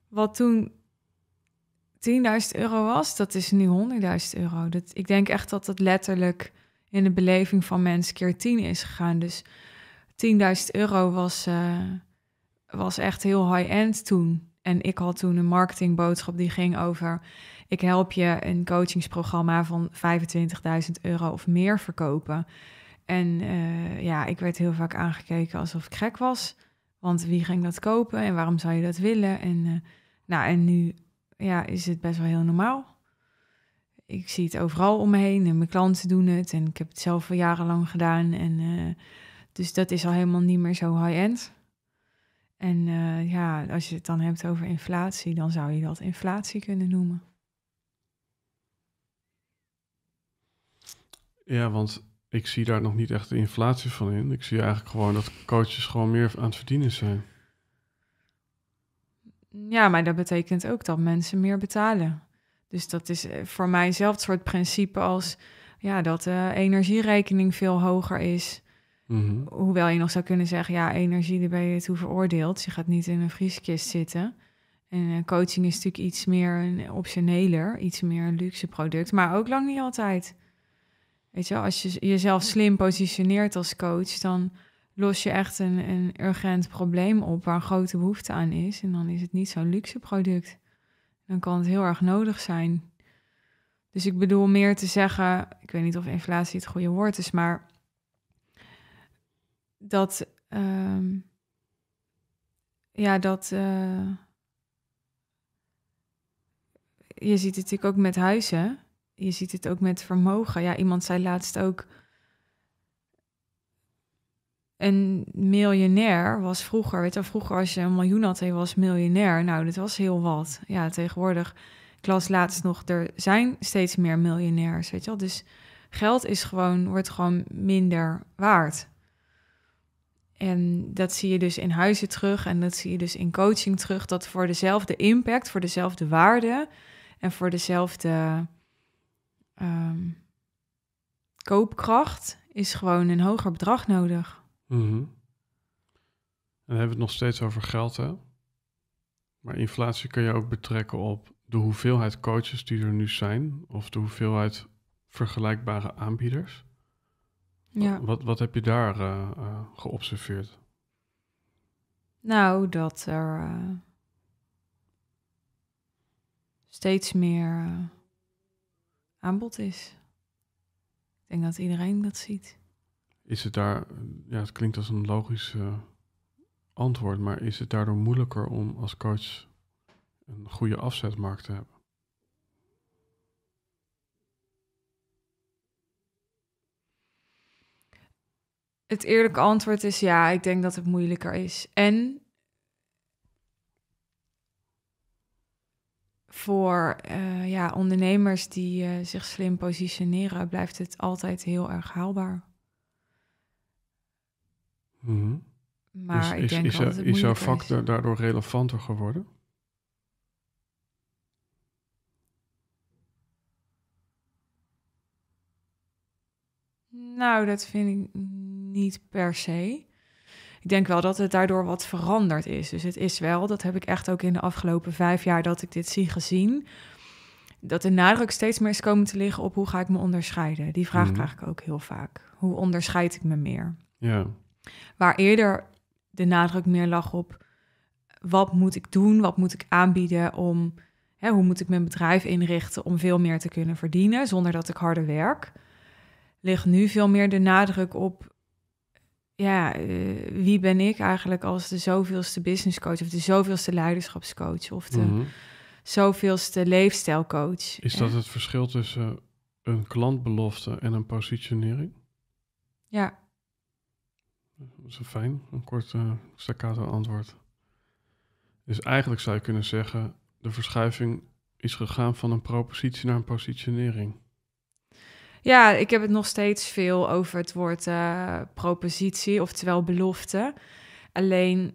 Wat toen 10.000 euro was, dat is nu 100.000 euro. Dat, ik denk echt dat dat letterlijk in de beleving van mensen keer 10 is gegaan. Dus 10.000 euro was, eh, was echt heel high-end toen. En ik had toen een marketingboodschap die ging over... ik help je een coachingsprogramma van 25.000 euro of meer verkopen. En eh, ja, ik werd heel vaak aangekeken alsof ik gek was. Want wie ging dat kopen en waarom zou je dat willen? En, eh, nou, en nu ja, is het best wel heel normaal. Ik zie het overal om me heen en mijn klanten doen het. En ik heb het zelf al jarenlang gedaan. En, eh, dus dat is al helemaal niet meer zo high-end. En ja, als je het dan hebt over inflatie, dan zou je dat inflatie kunnen noemen. Ja, want ik zie daar nog niet echt de inflatie van in. Ik zie eigenlijk gewoon dat coaches gewoon meer aan het verdienen zijn. Ja, maar dat betekent ook dat mensen meer betalen. Dus dat is eh, voor mij zelf soort principe als ja, dat de energierekening veel hoger is. Mhm. Hoewel je nog zou kunnen zeggen, ja, energie, daar ben je toe veroordeeld. Je gaat niet in een vrieskist zitten. En eh, coaching is natuurlijk iets meer een optioneler, iets meer een luxe product, maar ook lang niet altijd. Weet je, als je jezelf slim positioneert als coach, dan los je echt een, een urgent probleem op waar een grote behoefte aan is. En dan is het niet zo'n luxe product. Dan kan het heel erg nodig zijn. Dus ik bedoel meer te zeggen, ik weet niet of inflatie het goede woord is, maar dat, ehm, ja, dat. Eh, je ziet het natuurlijk ook met huizen je ziet het ook met vermogen. Ja, iemand zei laatst ook. Een miljonair was vroeger, weet je, vroeger als je een miljoen had, hij was miljonair. Nou, dat was heel wat. Ja, tegenwoordig, ik las laatst nog, er zijn steeds meer miljonairs, weet je wel. Dus geld is gewoon, wordt gewoon minder waard. En dat zie je dus in huizen terug en dat zie je dus in coaching terug. Dat voor dezelfde impact, voor dezelfde waarde en voor dezelfde Ehm, koopkracht is gewoon een hoger bedrag nodig. Mm En dan hebben we het nog steeds over geld, hè? Maar inflatie kun je ook betrekken op de hoeveelheid coaches die er nu zijn, of de hoeveelheid vergelijkbare aanbieders. Ja. Wat, wat heb je daar eh, eh, geobserveerd? Nou, dat er eh, steeds meer aanbod is. Ik denk dat iedereen dat ziet. Is het daar, eh, ja, het klinkt als een logisch eh, antwoord, maar is het daardoor moeilijker om als coach een goede afzetmarkt te hebben? Het eerlijke antwoord is ja, ik denk dat het moeilijker is. En voor eh, ja, ondernemers die eh, zich slim positioneren, blijft het altijd heel erg haalbaar. Mhm. Maar ik is, denk dat is, jouw factor daardoor relevanter geworden? Nou, dat vind ik niet per se ik denk wel dat het daardoor wat veranderd is. Dus het is wel, dat heb ik echt ook in de afgelopen vijf jaar dat ik dit zie gezien, dat de nadruk steeds meer is komen te liggen op hoe ga ik me onderscheiden. Die vraag mhm. krijg ik ook heel vaak. Hoe onderscheid ik me meer? Ja. Waar eerder de nadruk meer lag op wat moet ik doen, wat moet ik aanbieden om, hè, hoe moet ik mijn bedrijf inrichten om veel meer te kunnen verdienen zonder dat ik harder werk, ligt nu veel meer de nadruk op ja, eh, wie ben ik eigenlijk als de zoveelste businesscoach of de zoveelste leiderschapscoach of de mhm. zoveelste leefstijlcoach? Is dat eh. het verschil tussen een klantbelofte en een positionering? Ja. Dat is fijn, een kort eh, staccato antwoord. Dus eigenlijk zou je kunnen zeggen, de verschuiving is gegaan van een propositie naar een positionering. Ja, ik heb het nog steeds veel over het woord uh, propositie, oftewel belofte. Alleen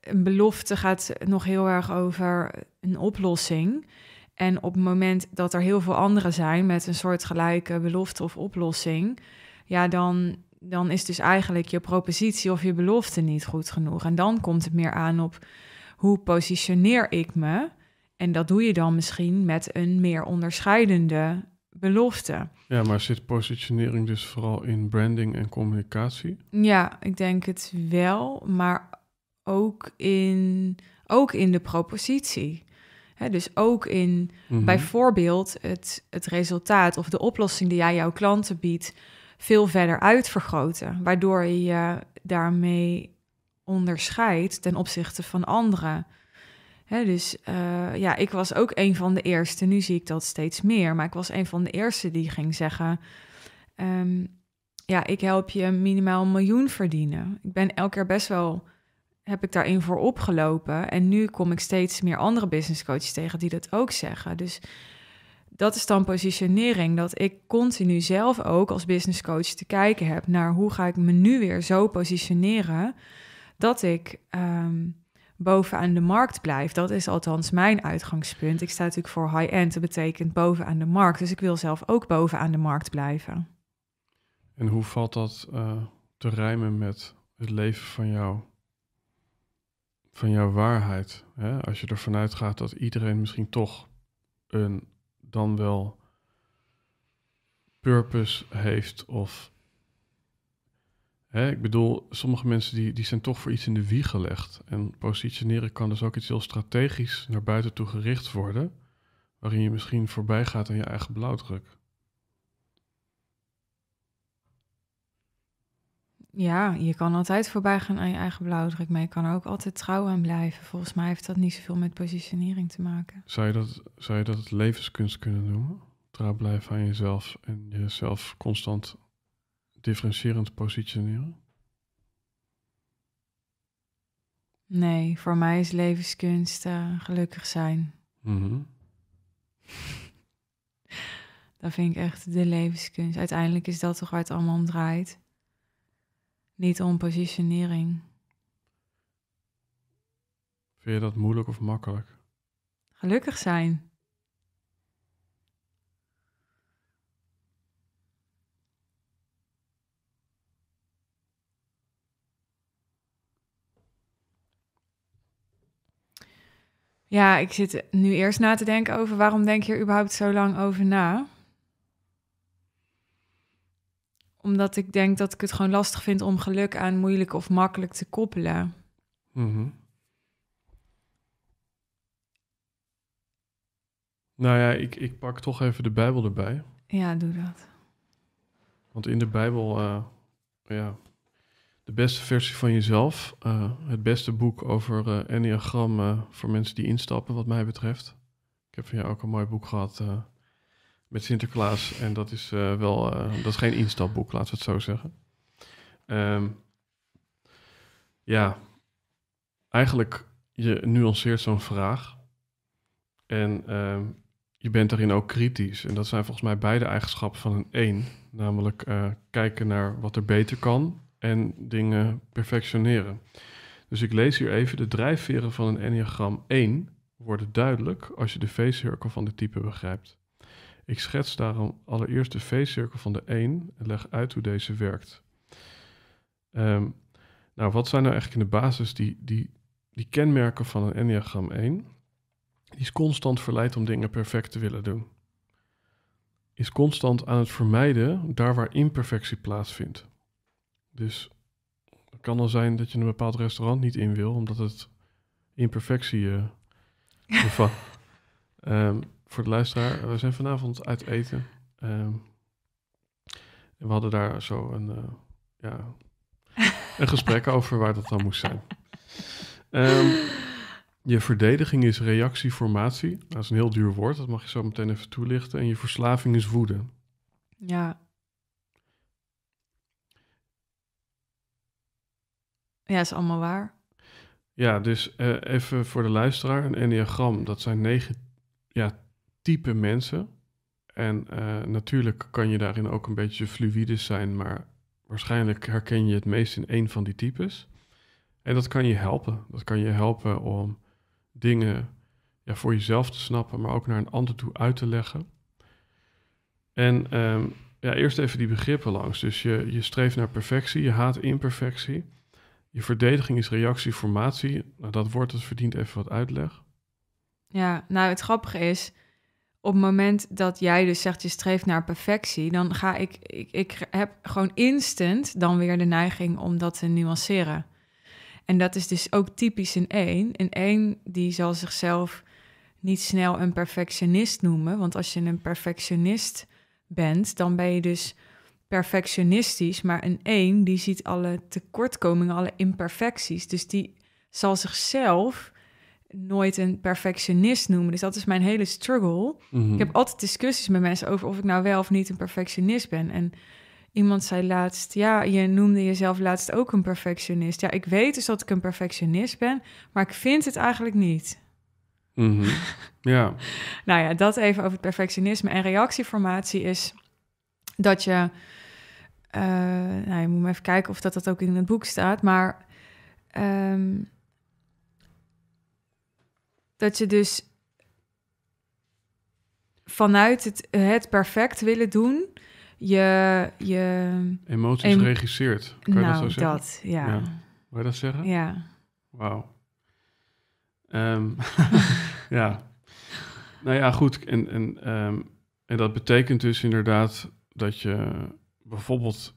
een belofte gaat nog heel erg over een oplossing. En op het moment dat er heel veel anderen zijn met een soortgelijke belofte of oplossing, ja, dan, dan is dus eigenlijk je propositie of je belofte niet goed genoeg. En dan komt het meer aan op hoe positioneer ik me. En dat doe je dan misschien met een meer onderscheidende belofte. Ja, maar zit positionering dus vooral in branding en communicatie? Ja, ik denk het wel, maar ook in, ook in de propositie. dus ook in mhm. bijvoorbeeld het, het resultaat of de oplossing die jij jouw klanten biedt, veel verder uitvergroten. Waardoor je je daarmee onderscheidt ten opzichte van anderen dus eh, ja, ik was ook een van de eerste. Nu zie ik dat steeds meer. Maar ik was een van de eerste die ging zeggen: ehm, Ja, ik help je minimaal een miljoen verdienen. Ik ben elke keer best wel. Heb ik daarin voor opgelopen. En nu kom ik steeds meer andere business coaches tegen die dat ook zeggen. Dus dat is dan positionering. Dat ik continu zelf ook als business coach te kijken heb naar hoe ga ik me nu weer zo positioneren. Dat ik. Ehm, bovenaan de markt blijft. Dat is althans mijn uitgangspunt. Ik sta natuurlijk voor high-end, dat betekent bovenaan de markt. Dus ik wil zelf ook bovenaan de markt blijven. En hoe valt dat eh, te rijmen met het leven van jou? Van jouw waarheid. Hè? Als je ervan uitgaat dat iedereen misschien toch een dan wel purpose heeft of Hè, ik bedoel, sommige mensen die, die zijn toch voor iets in de wieg gelegd. En positioneren kan dus ook iets heel strategisch naar buiten toe gericht worden, waarin je misschien voorbij gaat aan je eigen blauwdruk. Ja, je kan altijd voorbij gaan aan je eigen blauwdruk, maar je kan er ook altijd trouw aan blijven. Volgens mij heeft dat niet zoveel met positionering te maken. Zou je dat, zou je dat levenskunst kunnen noemen? Trouw blijven aan jezelf en jezelf constant differentiërend positioneren? Nee, voor mij is levenskunst eh, gelukkig zijn. Mm [laughs] dat vind ik echt de levenskunst. Uiteindelijk is dat toch waar het allemaal om draait. Niet om positionering. Vind je dat moeilijk of makkelijk? Gelukkig zijn. Ja, ik zit nu eerst na te denken over waarom denk je er überhaupt zo lang over na? Omdat ik denk dat ik het gewoon lastig vind om geluk aan moeilijk of makkelijk te koppelen. Mhm. Nou ja, ik, ik pak toch even de Bijbel erbij. Ja, doe dat. Want in de Bijbel, eh, ja, de beste versie van jezelf. Eh, het beste boek over uh, Enneagram eh, voor mensen die instappen, wat mij betreft. Ik heb van jou ook een mooi boek gehad met Sinterklaas. En dat is wel, dat is geen instapboek, laten we het zo zeggen. Ehm, ja, eigenlijk, je nuanceert zo'n vraag. En ehm, je bent daarin ook kritisch. En dat zijn volgens mij beide eigenschappen van een één. Namelijk kijken naar wat er beter kan en dingen perfectioneren. Dus ik lees hier even: de drijfveren van een Enneagram 1 worden duidelijk als je de V-cirkel van de type begrijpt. Ik schets daarom allereerst de V-cirkel van de 1 en leg uit hoe deze werkt. Ehm, nou, wat zijn nou eigenlijk in de basis die, die, die kenmerken van een Enneagram 1? Die is constant verleid om dingen perfect te willen doen. Is constant aan het vermijden daar waar imperfectie plaatsvindt. Dus het kan al zijn dat je een bepaald restaurant niet in wil, omdat het imperfectie eh, [laughs] bevat. Ehm, voor de luisteraar, we zijn vanavond uit eten. Ehm, en we hadden daar zo een, eh, ja, een gesprek [laughs] over waar dat dan moest zijn. Ehm, je verdediging is reactieformatie. Dat is een heel duur woord, dat mag je zo meteen even toelichten. En je verslaving is woede. Ja. Ja, is allemaal waar. Ja, dus eh, even voor de luisteraar, een enneagram, dat zijn negen ja, type mensen. En eh, natuurlijk kan je daarin ook een beetje fluïde zijn, maar waarschijnlijk herken je het meest in één van die types. En dat kan je helpen. Dat kan je helpen om dingen ja, voor jezelf te snappen, maar ook naar een ander toe uit te leggen. En ehm, ja, eerst even die begrippen langs. Dus je, je streeft naar perfectie, je haat imperfectie. Je verdediging is reactie, formatie. Nou, dat woord dat dus verdient even wat uitleg. Ja, nou het grappige is, op het moment dat jij dus zegt je streeft naar perfectie, dan ga ik, ik, ik heb gewoon instant dan weer de neiging om dat te nuanceren. En dat is dus ook typisch in één. Een één die zal zichzelf niet snel een perfectionist noemen, want als je een perfectionist bent, dan ben je dus perfectionistisch, maar een één die ziet alle tekortkomingen, alle imperfecties. Dus die zal zichzelf nooit een perfectionist noemen. Dus dat is mijn hele struggle. Mhm. Ik heb altijd discussies met mensen over of ik nou wel of niet een perfectionist ben. En iemand zei laatst, ja, je noemde jezelf laatst ook een perfectionist. Ja, ik weet dus dat ik een perfectionist ben, maar ik vind het eigenlijk niet. Mhm. [laughs] ja. nou ja, dat even over het perfectionisme. En reactieformatie is dat je uh, nou, je moet maar even kijken of dat, dat ook in het boek staat. Maar ehm, dat je dus vanuit het, het perfect willen doen, je... je Emoties regisseert. Kan je dat zo nou, zeggen? dat, ja. ja. Wil je dat zeggen? Ja. Wauw. Ehm, [laughs] ja. Nou ja, goed. En, en, ehm, en dat betekent dus inderdaad dat je bijvoorbeeld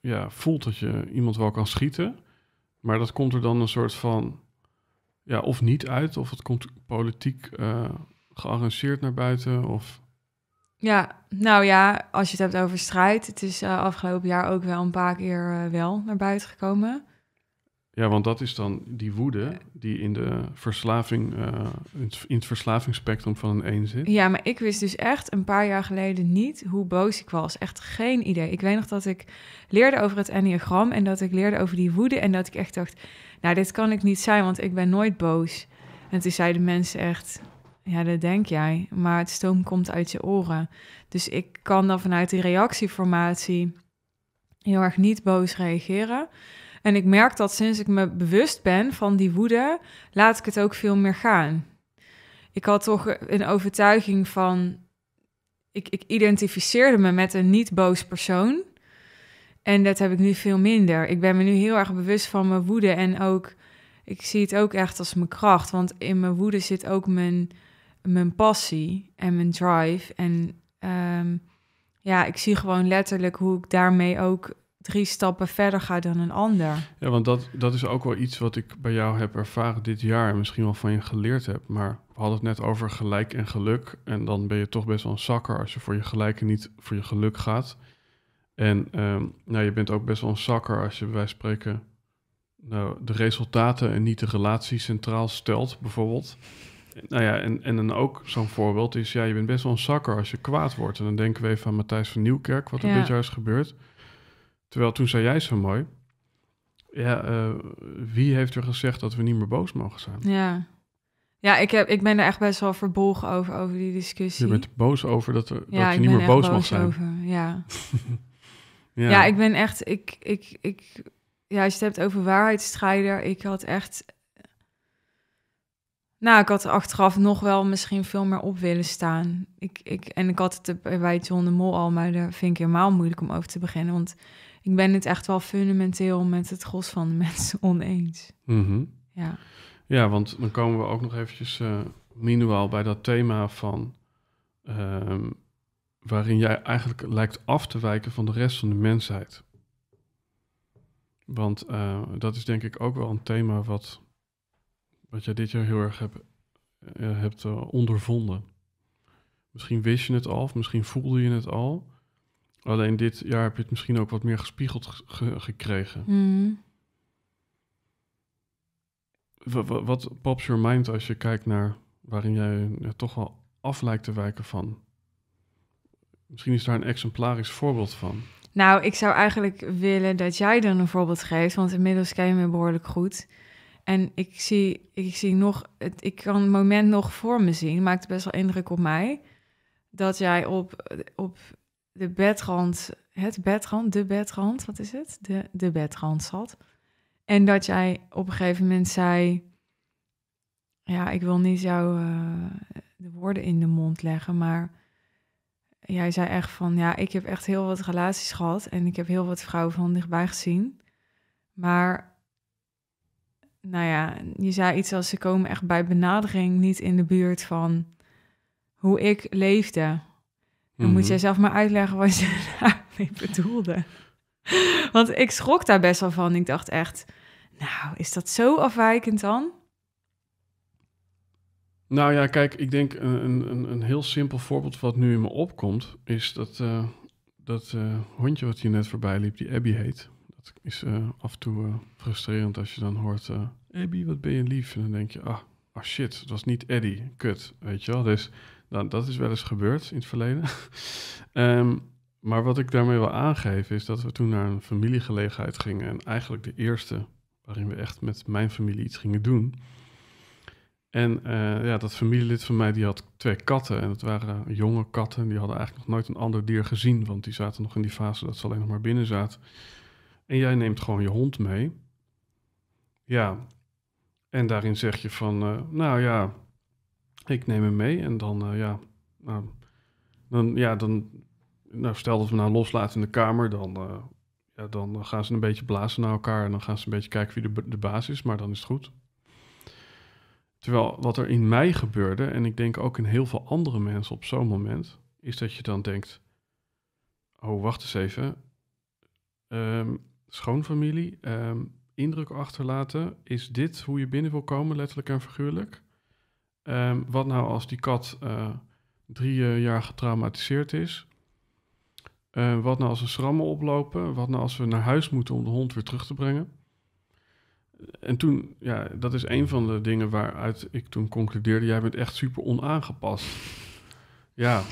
ja, voelt dat je iemand wel kan schieten. Maar dat komt er dan een soort van, ja, of niet uit, of het komt politiek eh, gearrangeerd naar buiten. Of... Ja, nou ja, als je het hebt over strijd, het is eh, afgelopen jaar ook wel een paar keer eh, wel naar buiten gekomen. Ja, want dat is dan die woede die in, de verslaving, eh, in het verslavingsspectrum van een een zit. Ja, maar ik wist dus echt een paar jaar geleden niet hoe boos ik was. Echt geen idee. Ik weet nog dat ik leerde over het enneagram en dat ik leerde over die woede. En dat ik echt dacht, nou dit kan ik niet zijn, want ik ben nooit boos. En toen zeiden mensen echt, ja dat denk jij, maar het stoom komt uit je oren. Dus ik kan dan vanuit die reactieformatie heel erg niet boos reageren. En ik merk dat sinds ik me bewust ben van die woede, laat ik het ook veel meer gaan. Ik had toch een overtuiging van. Ik, ik identificeerde me met een niet boos persoon. En dat heb ik nu veel minder. Ik ben me nu heel erg bewust van mijn woede en ook. Ik zie het ook echt als mijn kracht. Want in mijn woede zit ook mijn, mijn passie en mijn drive. En ehm, ja, ik zie gewoon letterlijk hoe ik daarmee ook drie stappen verder gaat dan een ander. Ja, want dat, dat is ook wel iets wat ik bij jou heb ervaren dit jaar en misschien wel van je geleerd heb. Maar we hadden het net over gelijk en geluk. En dan ben je toch best wel een zakker als je voor je gelijke niet voor je geluk gaat. En ehm, nou, je bent ook best wel een zakker als je bij wijze van spreken nou, de resultaten en niet de relatie centraal stelt, bijvoorbeeld. Nou ja, en, en dan ook zo'n voorbeeld is, ja, je bent best wel een zakker als je kwaad wordt. En dan denken we even aan Matthijs van Nieuwkerk, wat er dit jaar is gebeurd. Terwijl toen zei jij zo mooi, ja, eh, wie heeft er gezegd dat we niet meer boos mogen zijn? Ja, ja ik, heb, ik ben er echt best wel verbolgen over, over die discussie. Je bent boos over dat, er, dat je niet meer boos, mag zijn? ja. [laughs] ja. ja. ik ben echt, ik, ik, ik, ja, je het over waarheidsstrijder, ik had echt nou, ik had achteraf nog wel misschien veel meer op willen staan. Ik, ik, en ik had het bij John de Mol al, maar daar vind ik helemaal moeilijk om over te beginnen. Want ik ben het echt wel fundamenteel met het gros van de [laughs] mensen oneens. Mhm. ja. ja, want dan komen we ook nog eventjes uh, eh, minimaal bij dat thema van... Ehm, waarin jij eigenlijk lijkt af te wijken van de rest van de mensheid. Want eh, dat is denk ik ook wel een thema wat wat jij dit jaar heel erg eh, hebt eh, ondervonden. Misschien wist je het al, of misschien voelde je het al. Alleen dit jaar heb je het misschien ook wat meer gespiegeld gekregen. Hmm. Wat pops your mind als je kijkt naar waarin jij ja, toch wel af lijkt te wijken van? Misschien is daar een exemplarisch voorbeeld van. Nou, ik zou eigenlijk willen dat jij dan een voorbeeld geeft, want inmiddels ken je me behoorlijk goed. En ik zie, ik zie nog, het, ik kan het moment nog voor me zien, maakt best wel indruk op mij, dat jij op, op de bedrand, het bedrand, de bedrand, wat is het? De, de bedrand zat. En dat jij op een gegeven moment zei, ja, ik wil niet jou eh, de woorden in de mond leggen, maar jij zei echt van, ja, ik heb echt heel wat relaties gehad en ik heb heel wat vrouwen van dichtbij gezien. Maar nou ja, je zei iets als ze komen echt bij benadering niet in de buurt van hoe ik leefde. Dan moet mhm. jij zelf maar uitleggen wat je [laughs] daarmee bedoelde. Want ik schrok daar best wel van. Ik dacht echt, nou, is dat zo afwijkend dan? Nou ja, kijk, ik denk eh, een, een, een heel simpel voorbeeld wat nu in me opkomt, is dat, eh, dat eh, hondje wat hier net voorbij liep, die Abby heet. Het is eh, af en toe eh, frustrerend als je dan hoort... Uh, Abby, wat ben je lief? En dan denk je, ah, oh shit, het was niet Eddie. Kut, weet je wel. Dus dan, dat is wel eens gebeurd in het verleden. [laughs] Ehm, maar wat ik daarmee wil aangeven is dat we toen naar een familiegelegenheid gingen. En eigenlijk de eerste waarin we echt met mijn familie iets gingen doen. En ja, dat familielid van mij die had twee katten. En dat waren jonge katten. Die hadden eigenlijk nog nooit een ander dier gezien. Want die zaten nog in die fase dat ze alleen nog maar binnen zaten. En jij neemt gewoon je hond mee. Ja. En daarin zeg je van, eh, nou ja, ik neem hem mee. En dan, eh, ja, nou, dan, ja, dan, nou, stel dat we nou loslaten in de kamer, dan, eh, ja, dan gaan ze een beetje blazen naar elkaar. En dan gaan ze een beetje kijken wie de, de baas is, maar dan is het goed. Terwijl wat er in mij gebeurde, en ik denk ook in heel veel andere mensen op zo'n moment, is dat je dan denkt: Oh, wacht eens even. Um, schoonfamilie, ehm, indruk achterlaten. Is dit hoe je binnen wil komen, letterlijk en figuurlijk? Ehm, wat nou als die kat eh, drie eh, jaar getraumatiseerd is? Ehm, wat nou als ze schrammen oplopen? Wat nou als we naar huis moeten om de hond weer terug te brengen? En toen, ja, dat is een van de dingen waaruit ik toen concludeerde: jij bent echt super onaangepast. Ja.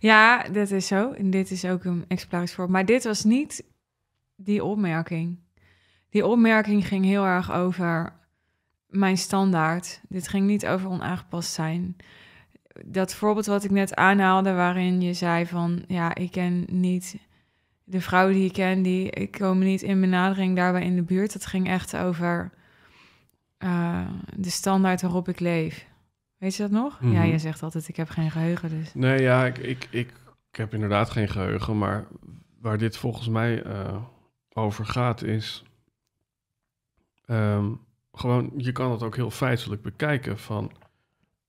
Ja, dat is zo. En dit is ook een exemplarisch voorbeeld. Maar dit was niet die opmerking. Die opmerking ging heel erg over mijn standaard. Dit ging niet over onaangepast zijn. Dat voorbeeld wat ik net aanhaalde, waarin je zei van ja, ik ken niet de vrouwen die ik ken, die ik kom niet in benadering daarbij in de buurt. Dat ging echt over eh, de standaard waarop ik leef. Weet je dat nog? Ja, mhm. je zegt altijd ik heb geen geheugen. Dus. Nee, ja, ik, ik, ik, heb inderdaad geen geheugen, maar waar dit volgens mij. Eh, over gaat is. Ehm, gewoon, je kan het ook heel feitelijk bekijken van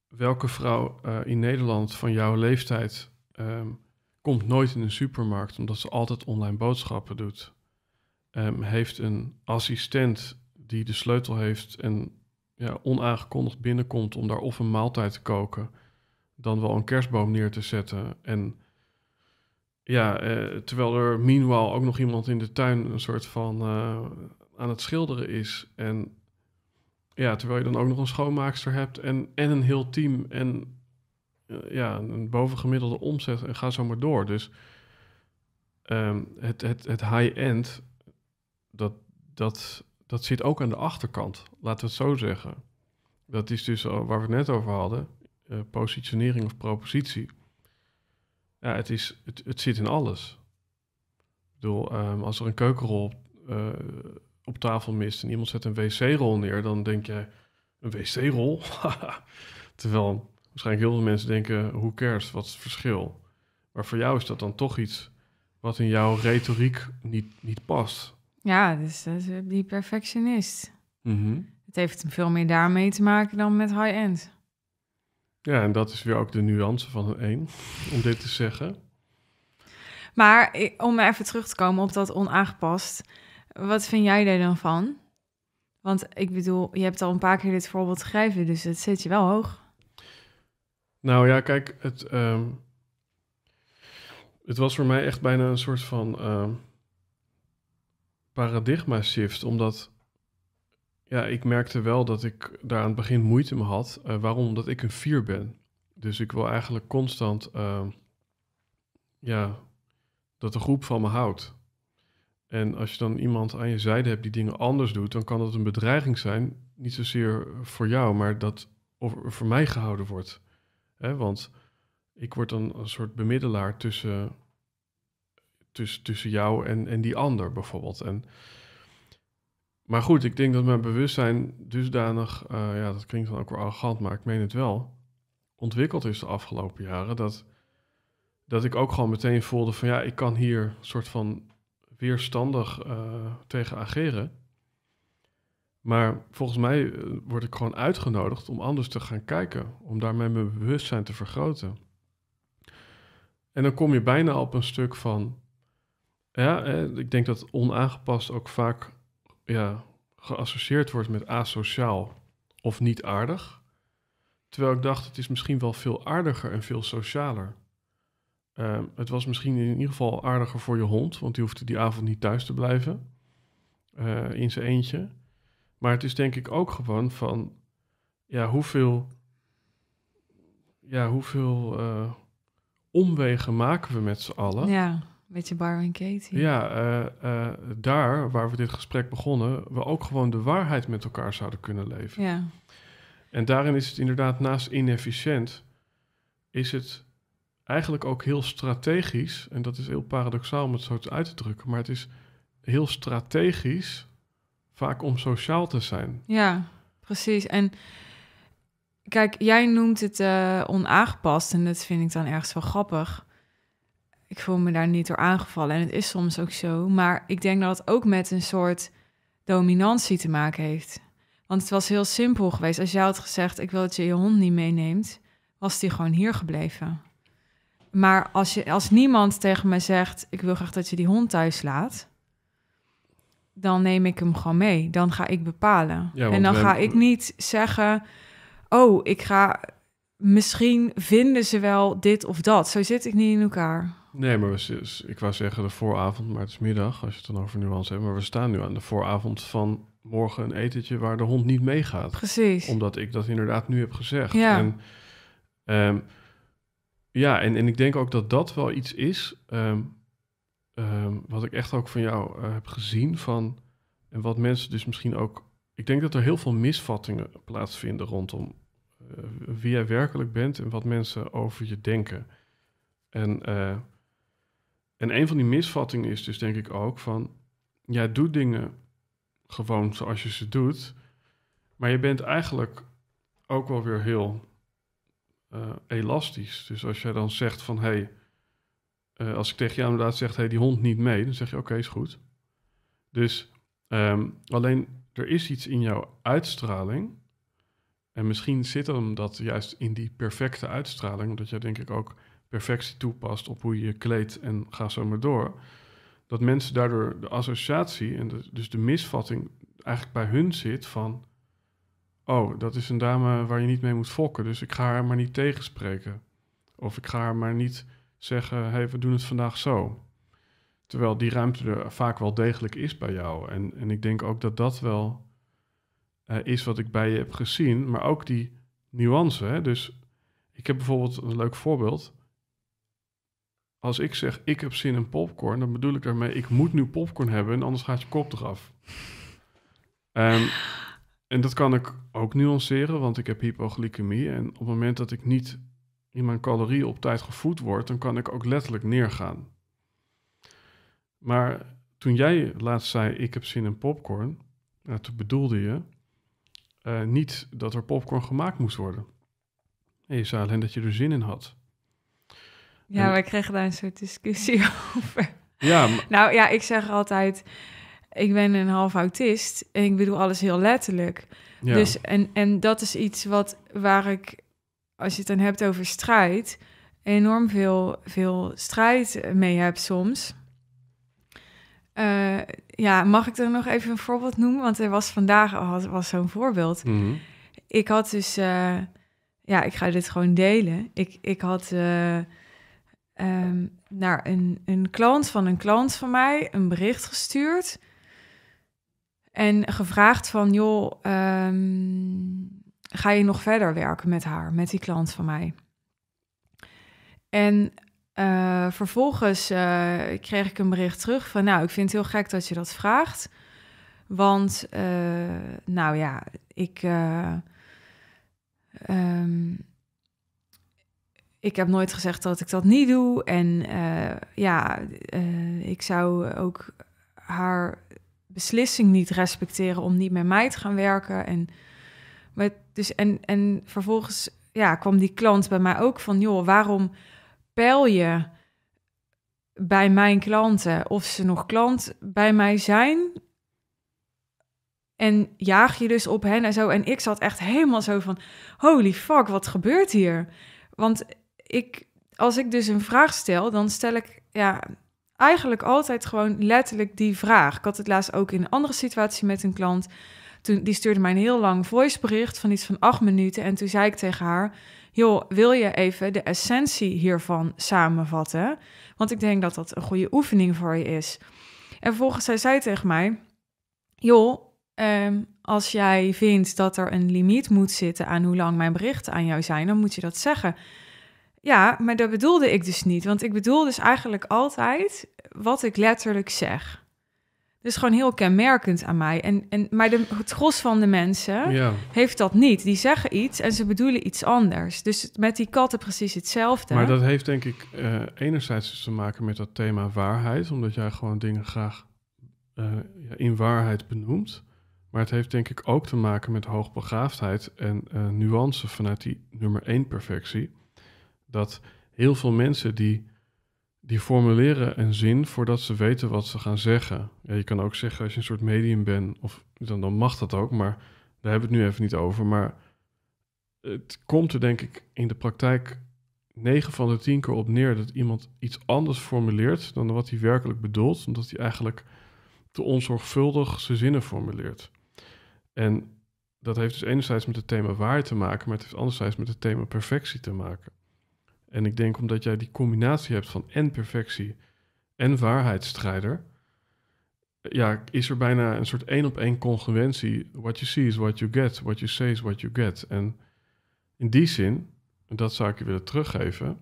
welke vrouw eh, in Nederland van jouw leeftijd ehm, komt nooit in een supermarkt omdat ze altijd online boodschappen doet. Ehm, heeft een assistent die de sleutel heeft en ja, onaangekondigd binnenkomt om daar of een maaltijd te koken, dan wel een kerstboom neer te zetten en ja, eh, terwijl er meanwhile ook nog iemand in de tuin een soort van eh, aan het schilderen is. En ja, terwijl je dan ook nog een schoonmaakster hebt en, en een heel team en eh, ja, een bovengemiddelde omzet en ga zo maar door. Dus ehm, het, het, het high-end, dat, dat, dat zit ook aan de achterkant, laten we het zo zeggen. Dat is dus waar we het net over hadden, positionering of propositie ja, het, is, het, het zit in alles. Ik bedoel, ehm, als er een keukenrol op, eh, op tafel mist en iemand zet een wc-rol neer, dan denk je een wc-rol? [laughs] Terwijl waarschijnlijk heel veel mensen denken, hoe cares, wat is het verschil? Maar voor jou is dat dan toch iets wat in jouw retoriek niet, niet past. Ja, dus dat is eh, die perfectionist. Mhm. Het heeft veel meer daarmee te maken dan met high-end. Ja, en dat is weer ook de nuance van een één, [laughs] om dit te zeggen. Maar om even terug te komen op dat onaangepast, wat vind jij daar dan van? Want ik bedoel, je hebt al een paar keer dit voorbeeld gegeven, dus het zit je wel hoog. Nou ja, kijk, het, ehm, het was voor mij echt bijna een soort van ehm, paradigma shift, omdat ja, ik merkte wel dat ik daar aan het begin moeite mee had. Eh, waarom? Omdat ik een vier ben. Dus ik wil eigenlijk constant eh, ja, dat de groep van me houdt. En als je dan iemand aan je zijde hebt die dingen anders doet, dan kan dat een bedreiging zijn. Niet zozeer voor jou, maar dat voor mij gehouden wordt. Want ik word dan een soort bemiddelaar tussen, tussen, tussen jou en, en die ander bijvoorbeeld. En maar goed, ik denk dat mijn bewustzijn dusdanig, eh, ja, dat klinkt dan ook wel arrogant, maar ik meen het wel, ontwikkeld is de afgelopen jaren. Dat, dat ik ook gewoon meteen voelde van ja, ik kan hier een soort van weerstandig eh, tegen ageren. Maar volgens mij eh, word ik gewoon uitgenodigd om anders te gaan kijken, om daarmee mijn bewustzijn te vergroten. En dan kom je bijna op een stuk van, ja, ik denk dat onaangepast ook vaak ja, geassocieerd wordt met asociaal of niet aardig. Terwijl ik dacht, het is misschien wel veel aardiger en veel socialer. Uh, het was misschien in ieder geval aardiger voor je hond, want die hoefde die avond niet thuis te blijven eh, in zijn eentje. Maar het is denk ik ook gewoon van, ja, hoeveel, ja, hoeveel uh, omwegen maken we met z'n allen? Ja je beetje en Katie. Ja, eh, eh, daar waar we dit gesprek begonnen, we ook gewoon de waarheid met elkaar zouden kunnen leven. Ja. En daarin is het inderdaad naast inefficiënt, is het eigenlijk ook heel strategisch. En dat is heel paradoxaal om het zo uit te drukken, maar het is heel strategisch vaak om sociaal te zijn. Ja, precies. En kijk, jij noemt het eh, onaangepast en dat vind ik dan ergens wel grappig ik voel me daar niet door aangevallen. En het is soms ook zo. Maar ik denk dat het ook met een soort dominantie te maken heeft. Want het was heel simpel geweest. Als jij had gezegd: Ik wil dat je je hond niet meeneemt, was die gewoon hier gebleven. Maar als, je, als niemand tegen mij zegt: Ik wil graag dat je die hond thuis laat. Dan neem ik hem gewoon mee. Dan ga ik bepalen. en dan ga ik niet zeggen: Oh, ik ga. Misschien vinden ze wel dit of dat. Zo zit ik niet in elkaar. Nee, maar we, ik wou zeggen de vooravond, maar het is middag als je het dan over nuance hebt. Maar we staan nu aan de vooravond van morgen een etentje waar de hond niet meegaat. Precies. Omdat ik dat inderdaad nu heb gezegd. Ja. En, ehm, ja, en, en ik denk ook dat dat wel iets is ehm, ehm, wat ik echt ook van jou eh, heb gezien van... En wat mensen dus misschien ook... Ik denk dat er heel veel misvattingen plaatsvinden rondom eh, wie jij werkelijk bent en wat mensen over je denken. En... Eh, en een van die misvattingen is dus denk ik ook van... jij doet dingen gewoon zoals je ze doet... maar je bent eigenlijk ook wel weer heel eh, elastisch. Dus als jij dan zegt van... Hey, eh, als ik tegen jou inderdaad zeg, hey, die hond niet mee... dan zeg je, oké, is goed. Dus ehm, alleen er is iets in jouw uitstraling... En misschien zit hem dat juist in die perfecte uitstraling, omdat jij denk ik ook perfectie toepast op hoe je je kleedt en ga zo maar door. Dat mensen daardoor de associatie en dus de misvatting eigenlijk bij hun zit van... oh, dat is een dame waar je niet mee moet fokken, dus ik ga haar maar niet tegenspreken. Of ik ga haar maar niet zeggen, hé, hey, we doen het vandaag zo. Terwijl die ruimte er vaak wel degelijk is bij jou. En, en ik denk ook dat dat wel eh, is wat ik bij je heb gezien. Maar ook die nuance. Hè? Dus ik heb bijvoorbeeld een leuk voorbeeld als ik zeg ik heb zin in popcorn, dan bedoel ik daarmee ik moet nu popcorn hebben en anders gaat je kop eraf. Um, ehm, en dat kan ik ook nuanceren, want ik heb hypoglycemie. En op het moment dat ik niet in mijn calorieën op tijd gevoed word, dan kan ik ook letterlijk neergaan. Maar toen jij laatst zei ik heb zin in popcorn, nou, toen bedoelde je eh, niet dat er popcorn gemaakt moest worden. Nee, je zei alleen dat je er zin in had. Ja, wij kregen daar een soort discussie [laughs] over. Ja, Nou ja, ik zeg altijd, ik ben een half autist en ik bedoel alles heel letterlijk. Ja. Dus, en, en dat is iets wat, waar ik, als je het dan hebt over strijd, enorm veel, veel strijd mee heb soms. Eh, ja, mag ik er nog even een voorbeeld noemen? Want er was vandaag had, was zo'n voorbeeld. Mhm. Ik had dus, eh, ja, ik ga dit gewoon delen. Ik, ik had... Eh, Ehm, naar een, een klant van een klant van mij een bericht gestuurd. En gevraagd van, joh, ehm, ga je nog verder werken met haar, met die klant van mij? En eh, vervolgens eh, kreeg ik een bericht terug van, nou, ik vind het heel gek dat je dat vraagt. Want, uh, nou ja, ik, ehm, ik heb nooit gezegd dat ik dat niet doe. En eh, ja, eh, ik zou ook haar beslissing niet respecteren om niet met mij te gaan werken. En, maar dus, en, en vervolgens ja, kwam die klant bij mij ook van: joh, waarom pel je bij mijn klanten of ze nog klant bij mij zijn? En jaag je dus op hen en zo. En ik zat echt helemaal zo van: holy fuck, wat gebeurt hier? Want ik, als ik dus een vraag stel, dan stel ik ja, eigenlijk altijd gewoon letterlijk die vraag. Ik had het laatst ook in een andere situatie met een klant. Toen, die stuurde mij een heel lang voicebericht van iets van acht minuten. En toen zei ik tegen haar: Joh, wil je even de essentie hiervan samenvatten? Want ik denk dat dat een goede oefening voor je is. En vervolgens zei zij tegen mij: Joh, ehm, als jij vindt dat er een limiet moet zitten aan hoe lang mijn berichten aan jou zijn, dan moet je dat zeggen. Ja, maar dat bedoelde ik dus niet. Want ik bedoel dus eigenlijk altijd wat ik letterlijk zeg. Dus gewoon heel kenmerkend aan mij. En, en, maar de, het gros van de mensen ja. heeft dat niet. Die zeggen iets en ze bedoelen iets anders. Dus met die katten precies hetzelfde. Maar dat heeft denk ik eh, enerzijds dus te maken met dat thema waarheid. Omdat jij gewoon dingen graag eh, in waarheid benoemt. Maar het heeft denk ik ook te maken met hoogbegaafdheid en uh, nuance vanuit die nummer één perfectie dat heel veel mensen die, die formuleren een zin voordat ze weten wat ze gaan zeggen. Ja, je kan ook zeggen als je een soort medium bent, of dan, dan mag dat ook, maar daar hebben we het nu even niet over. Maar het komt er denk ik in de praktijk 9 van de 10 keer op neer dat iemand iets anders formuleert dan wat hij werkelijk bedoelt, omdat hij eigenlijk te onzorgvuldig zijn zinnen formuleert. En dat heeft dus enerzijds met het thema waar te maken, maar het heeft anderzijds met het thema perfectie te maken. En ik denk omdat jij die combinatie hebt van en perfectie en waarheidsstrijder, ja, is er bijna een soort één op één congruentie. What you see is what you get, what you say is what you get. En in die zin, en dat zou ik je willen teruggeven,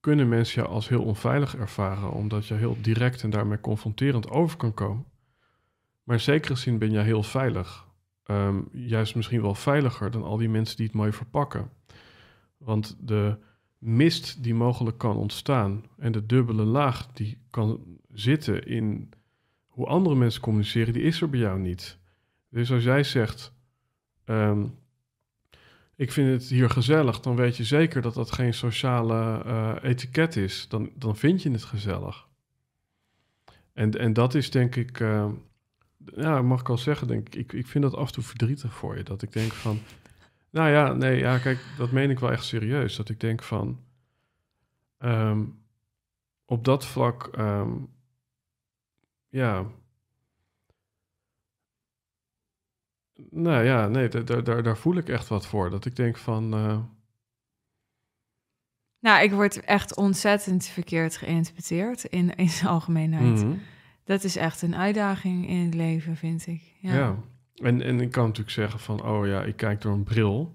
kunnen mensen jou als heel onveilig ervaren, omdat je heel direct en daarmee confronterend over kan komen. Maar in zekere zin ben jij heel veilig. Ehm, juist misschien wel veiliger dan al die mensen die het mooi verpakken. Want de mist die mogelijk kan ontstaan en de dubbele laag die kan zitten in hoe andere mensen communiceren, die is er bij jou niet. Dus als jij zegt, ehm, ik vind het hier gezellig, dan weet je zeker dat dat geen sociale uh, etiket is. Dan, dan vind je het gezellig. En, en dat is denk ik, uh, ja, mag ik al zeggen, denk ik, ik, ik vind dat af en toe verdrietig voor je. Dat ik denk van, nou ja, nee, ja, kijk, dat meen ik wel echt serieus. Dat ik denk van, ehm, op dat vlak, ehm, ja. Nou ja, nee, daar, daar, daar voel ik echt wat voor. Dat ik denk van. Eh, nou, ik word echt ontzettend verkeerd geïnterpreteerd in, in zijn algemeenheid. Mhm. Dat is echt een uitdaging in het leven, vind ik. ja. En, en ik kan natuurlijk zeggen van, oh ja, ik kijk door een bril.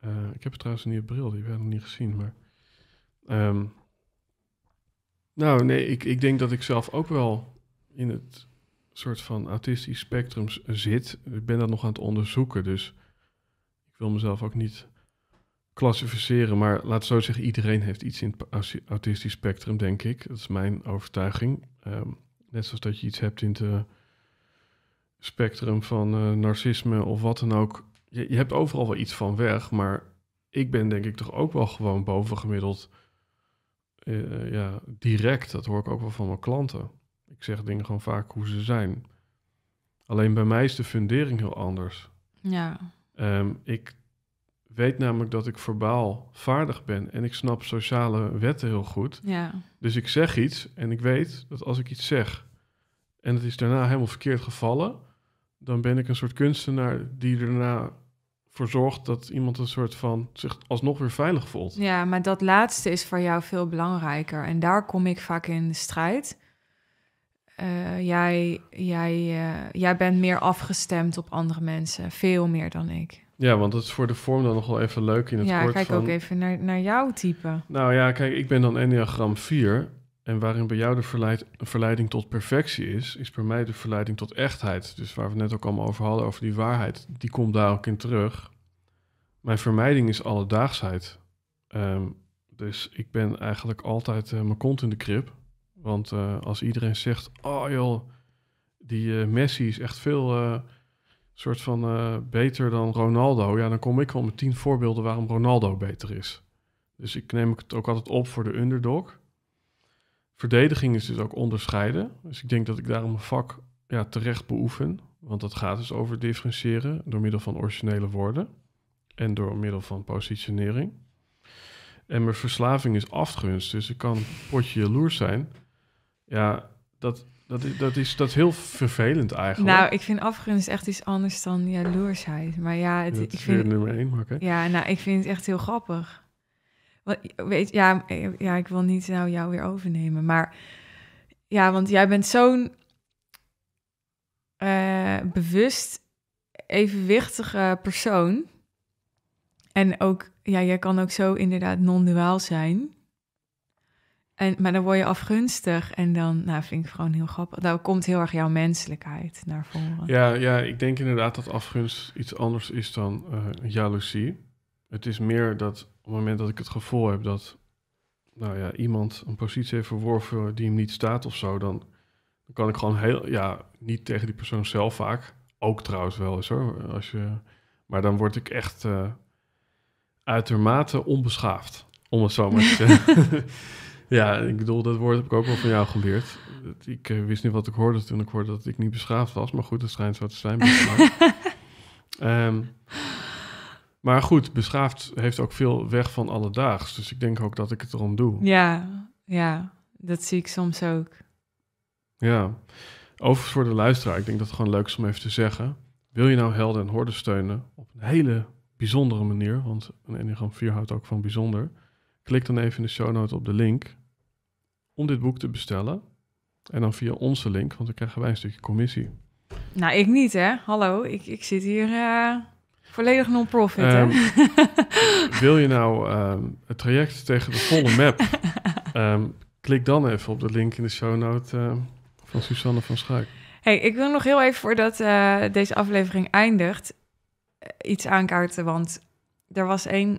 Eh, ik heb trouwens niet een bril, die werd nog niet gezien, maar... Ehm, nou, nee, ik, ik denk dat ik zelf ook wel in het soort van autistisch spectrum zit. Ik ben dat nog aan het onderzoeken, dus ik wil mezelf ook niet klassificeren. Maar laat zo zeggen, iedereen heeft iets in het autistisch spectrum, denk ik. Dat is mijn overtuiging. Ehm, net zoals dat je iets hebt in de spectrum van uh, narcisme of wat dan ook. Je, je, hebt overal wel iets van weg, maar ik ben denk ik toch ook wel gewoon bovengemiddeld eh, ja, direct. Dat hoor ik ook wel van mijn klanten. Ik zeg dingen gewoon vaak hoe ze zijn. Alleen bij mij is de fundering heel anders. Ja. Ehm, ik weet namelijk dat ik verbaal vaardig ben en ik snap sociale wetten heel goed. Ja. Dus ik zeg iets en ik weet dat als ik iets zeg en het is daarna helemaal verkeerd gevallen, dan ben ik een soort kunstenaar die erna voor zorgt dat iemand een soort van zich alsnog weer veilig voelt. Ja, maar dat laatste is voor jou veel belangrijker. En daar kom ik vaak in de strijd. Eh, jij, jij, eh, jij bent meer afgestemd op andere mensen, veel meer dan ik. Ja, want dat is voor de vorm dan nog wel even leuk in het ja, kort. Ja, kijk ook even naar, naar jouw type. Nou ja, kijk, ik ben dan Enneagram 4. En waarin bij jou de verleiding tot perfectie is, is bij mij de verleiding tot echtheid. Dus waar we net ook allemaal over hadden, over die waarheid, die komt daar ook in terug. Mijn vermijding is alledaagsheid. Um, dus ik ben eigenlijk altijd uh, mijn kont in de krip. Want eh, als iedereen zegt, oh joh, die eh, Messi is echt veel soort van beter dan Ronaldo. Ja, dan kom ik wel met tien voorbeelden waarom Ronaldo beter is. Dus ik neem het ook altijd op voor de underdog verdediging is dus ook onderscheiden. Dus ik denk dat ik daarom een vak ja, terecht beoefen. Want dat gaat dus over differentiëren door middel van originele woorden en door middel van positionering. En mijn verslaving is afgunst, dus ik kan potje jaloers zijn. Ja, dat, dat, is, dat, is, dat heel vervelend eigenlijk. Nou, ik vind afgunst echt iets anders dan jaloersheid. Maar ja, ik vind... nummer één, oké. Ja, nou, ik vind het echt heel grappig weet, ja, ja, ik wil niet nou jou weer overnemen. Maar ja, want jij bent zo'n eh, bewust evenwichtige persoon. En ook, ja, jij kan ook zo inderdaad non-duaal zijn. En, maar dan word je afgunstig en dan nou, vind ik gewoon heel grappig. Daar komt heel erg jouw menselijkheid naar voren. Ja, ja ik denk inderdaad dat afgunst iets anders is dan uh, jaloezie. Het is meer dat op het moment dat ik het gevoel heb dat nou ja, iemand een positie heeft verworven die hem niet staat of zo, dan, dan kan ik gewoon heel, ja, niet tegen die persoon zelf vaak. Ook trouwens wel eens hoor. Als je, maar dan word ik echt eh, uitermate onbeschaafd, om het zo maar te zeggen. [laughs] ja, ik bedoel, dat woord heb ik ook wel van jou geleerd. Ik eh, wist niet wat ik hoorde toen ik hoorde dat ik niet beschaafd was. Maar goed, het schijnt zo te zijn. [laughs] Maar goed, beschaafd heeft ook veel weg van alledaags. Dus ik denk ook dat ik het erom doe. Ja, ja, dat zie ik soms ook. Ja, overigens voor de luisteraar, ik denk dat het gewoon leuk is om even te zeggen. Wil je nou helden en horden steunen op een hele bijzondere manier? Want een Enneagram 4 houdt ook van bijzonder. Klik dan even in de show notes op de link om dit boek te bestellen. En dan via onze link, want dan krijgen wij een stukje commissie. Nou, ik niet hè. Hallo, ik, ik zit hier... Uh Volledig non-profit, ehm, Wil je nou ehm, het traject tegen de volle map? [laughs] Ehm, klik dan even op de link in de show note van Susanne van Schuik. Hey, ik wil nog heel even voordat eh, deze aflevering eindigt eh, iets aankaarten, want er was één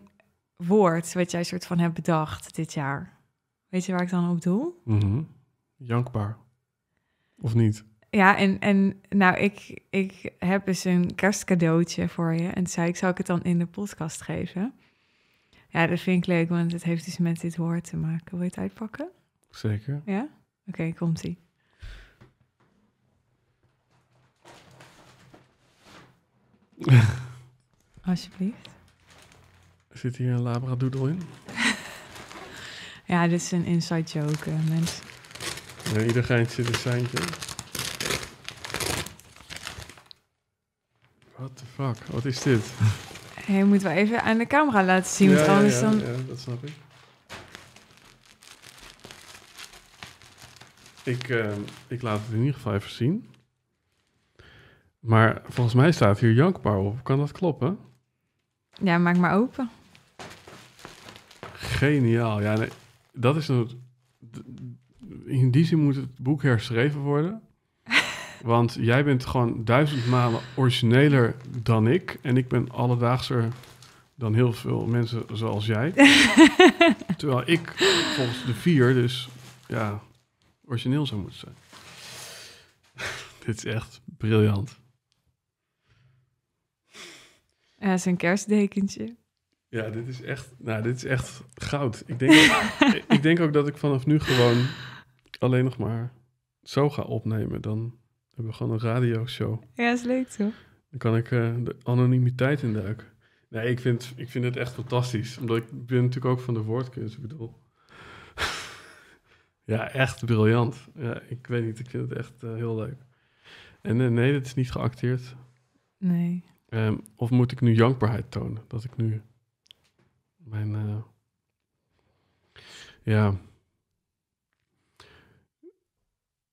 woord wat jij soort van hebt bedacht dit jaar. Weet je waar ik dan op doe? Mm Jankbaar. Of niet? Ja, en, en nou, ik, ik heb eens dus een kerstcadeautje voor je. En zei ik, zou ik het dan in de podcast geven? Ja, dat vind ik leuk, want het heeft dus met dit woord te maken. Wil je het uitpakken? Zeker. Ja? Oké, komt-ie. [laughs] Alsjeblieft. Zit hier een labradoodle in? [laughs] ja, dit is een inside joke, eh, mensen. Ja, ieder geintje een seintje. the fuck, wat is dit? Hé, moeten we even aan de camera laten zien, trouwens anders ja, ja, dan... Ja, dat snap ik. Ik, ehm, ik laat het in ieder geval even zien. Maar volgens mij staat hier jankbaar op. Kan dat kloppen? Ja, maak maar open. Geniaal. Ja, dat is een... In die zin moet het boek herschreven worden. Want jij bent gewoon duizend malen origineler dan ik. En ik ben alledaagser dan heel veel mensen zoals jij. [laughs] Terwijl ik volgens de vier dus ja, origineel zou moeten zijn. [laughs] Dit is echt briljant. Ja, het is een kerstdekentje. Ja, dit is echt, nou, dit is echt goud. Ik denk, ook, [laughs] ik denk ook dat ik vanaf nu gewoon alleen nog maar zo ga opnemen. Dan we hebben gewoon een radioshow. Ja, is leuk toch? Dan kan ik eh, de anonimiteit induiken. Nee, ik vind, ik vind het echt fantastisch. Omdat ik ben natuurlijk ook van de woordkunst. Ik bedoel. [laughs] ja, echt briljant. Ja, ik weet niet. Ik vind het echt eh, heel leuk. En eh, nee, dit is niet geacteerd. Nee. Ehm, of moet ik nu jankbaarheid tonen? Dat ik nu mijn. ja.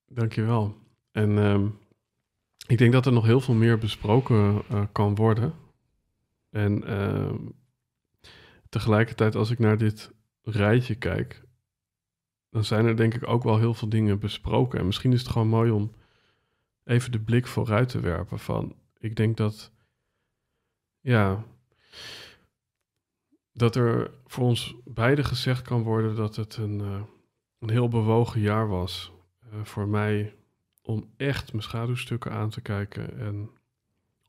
Dankjewel. En ehm, ik denk dat er nog heel veel meer besproken eh, kan worden. En ehm, tegelijkertijd, als ik naar dit rijtje kijk, dan zijn er denk ik ook wel heel veel dingen besproken. En misschien is het gewoon mooi om even de blik vooruit te werpen. Van ik denk dat, ja, dat er voor ons beiden gezegd kan worden dat het een, eh, een heel bewogen jaar was. Eh, voor mij om echt mijn schaduwstukken aan te kijken en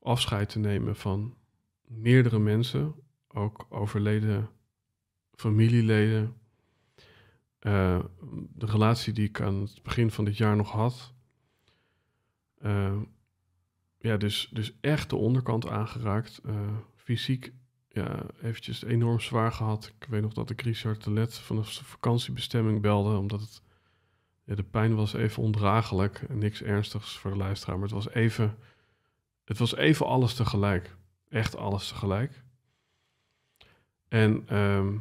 afscheid te nemen van meerdere mensen, ook overleden familieleden. Eh, de relatie die ik aan het begin van dit jaar nog had. Eh, ja, dus, dus echt de onderkant aangeraakt. Eh, fysiek ja, eventjes enorm zwaar gehad. Ik weet nog dat ik Richard de Let vanaf zijn vakantiebestemming belde, omdat het de pijn was even ondraaglijk. Niks ernstigs voor de luisteraar, maar het was even, het was even alles tegelijk. Echt alles tegelijk. En ehm,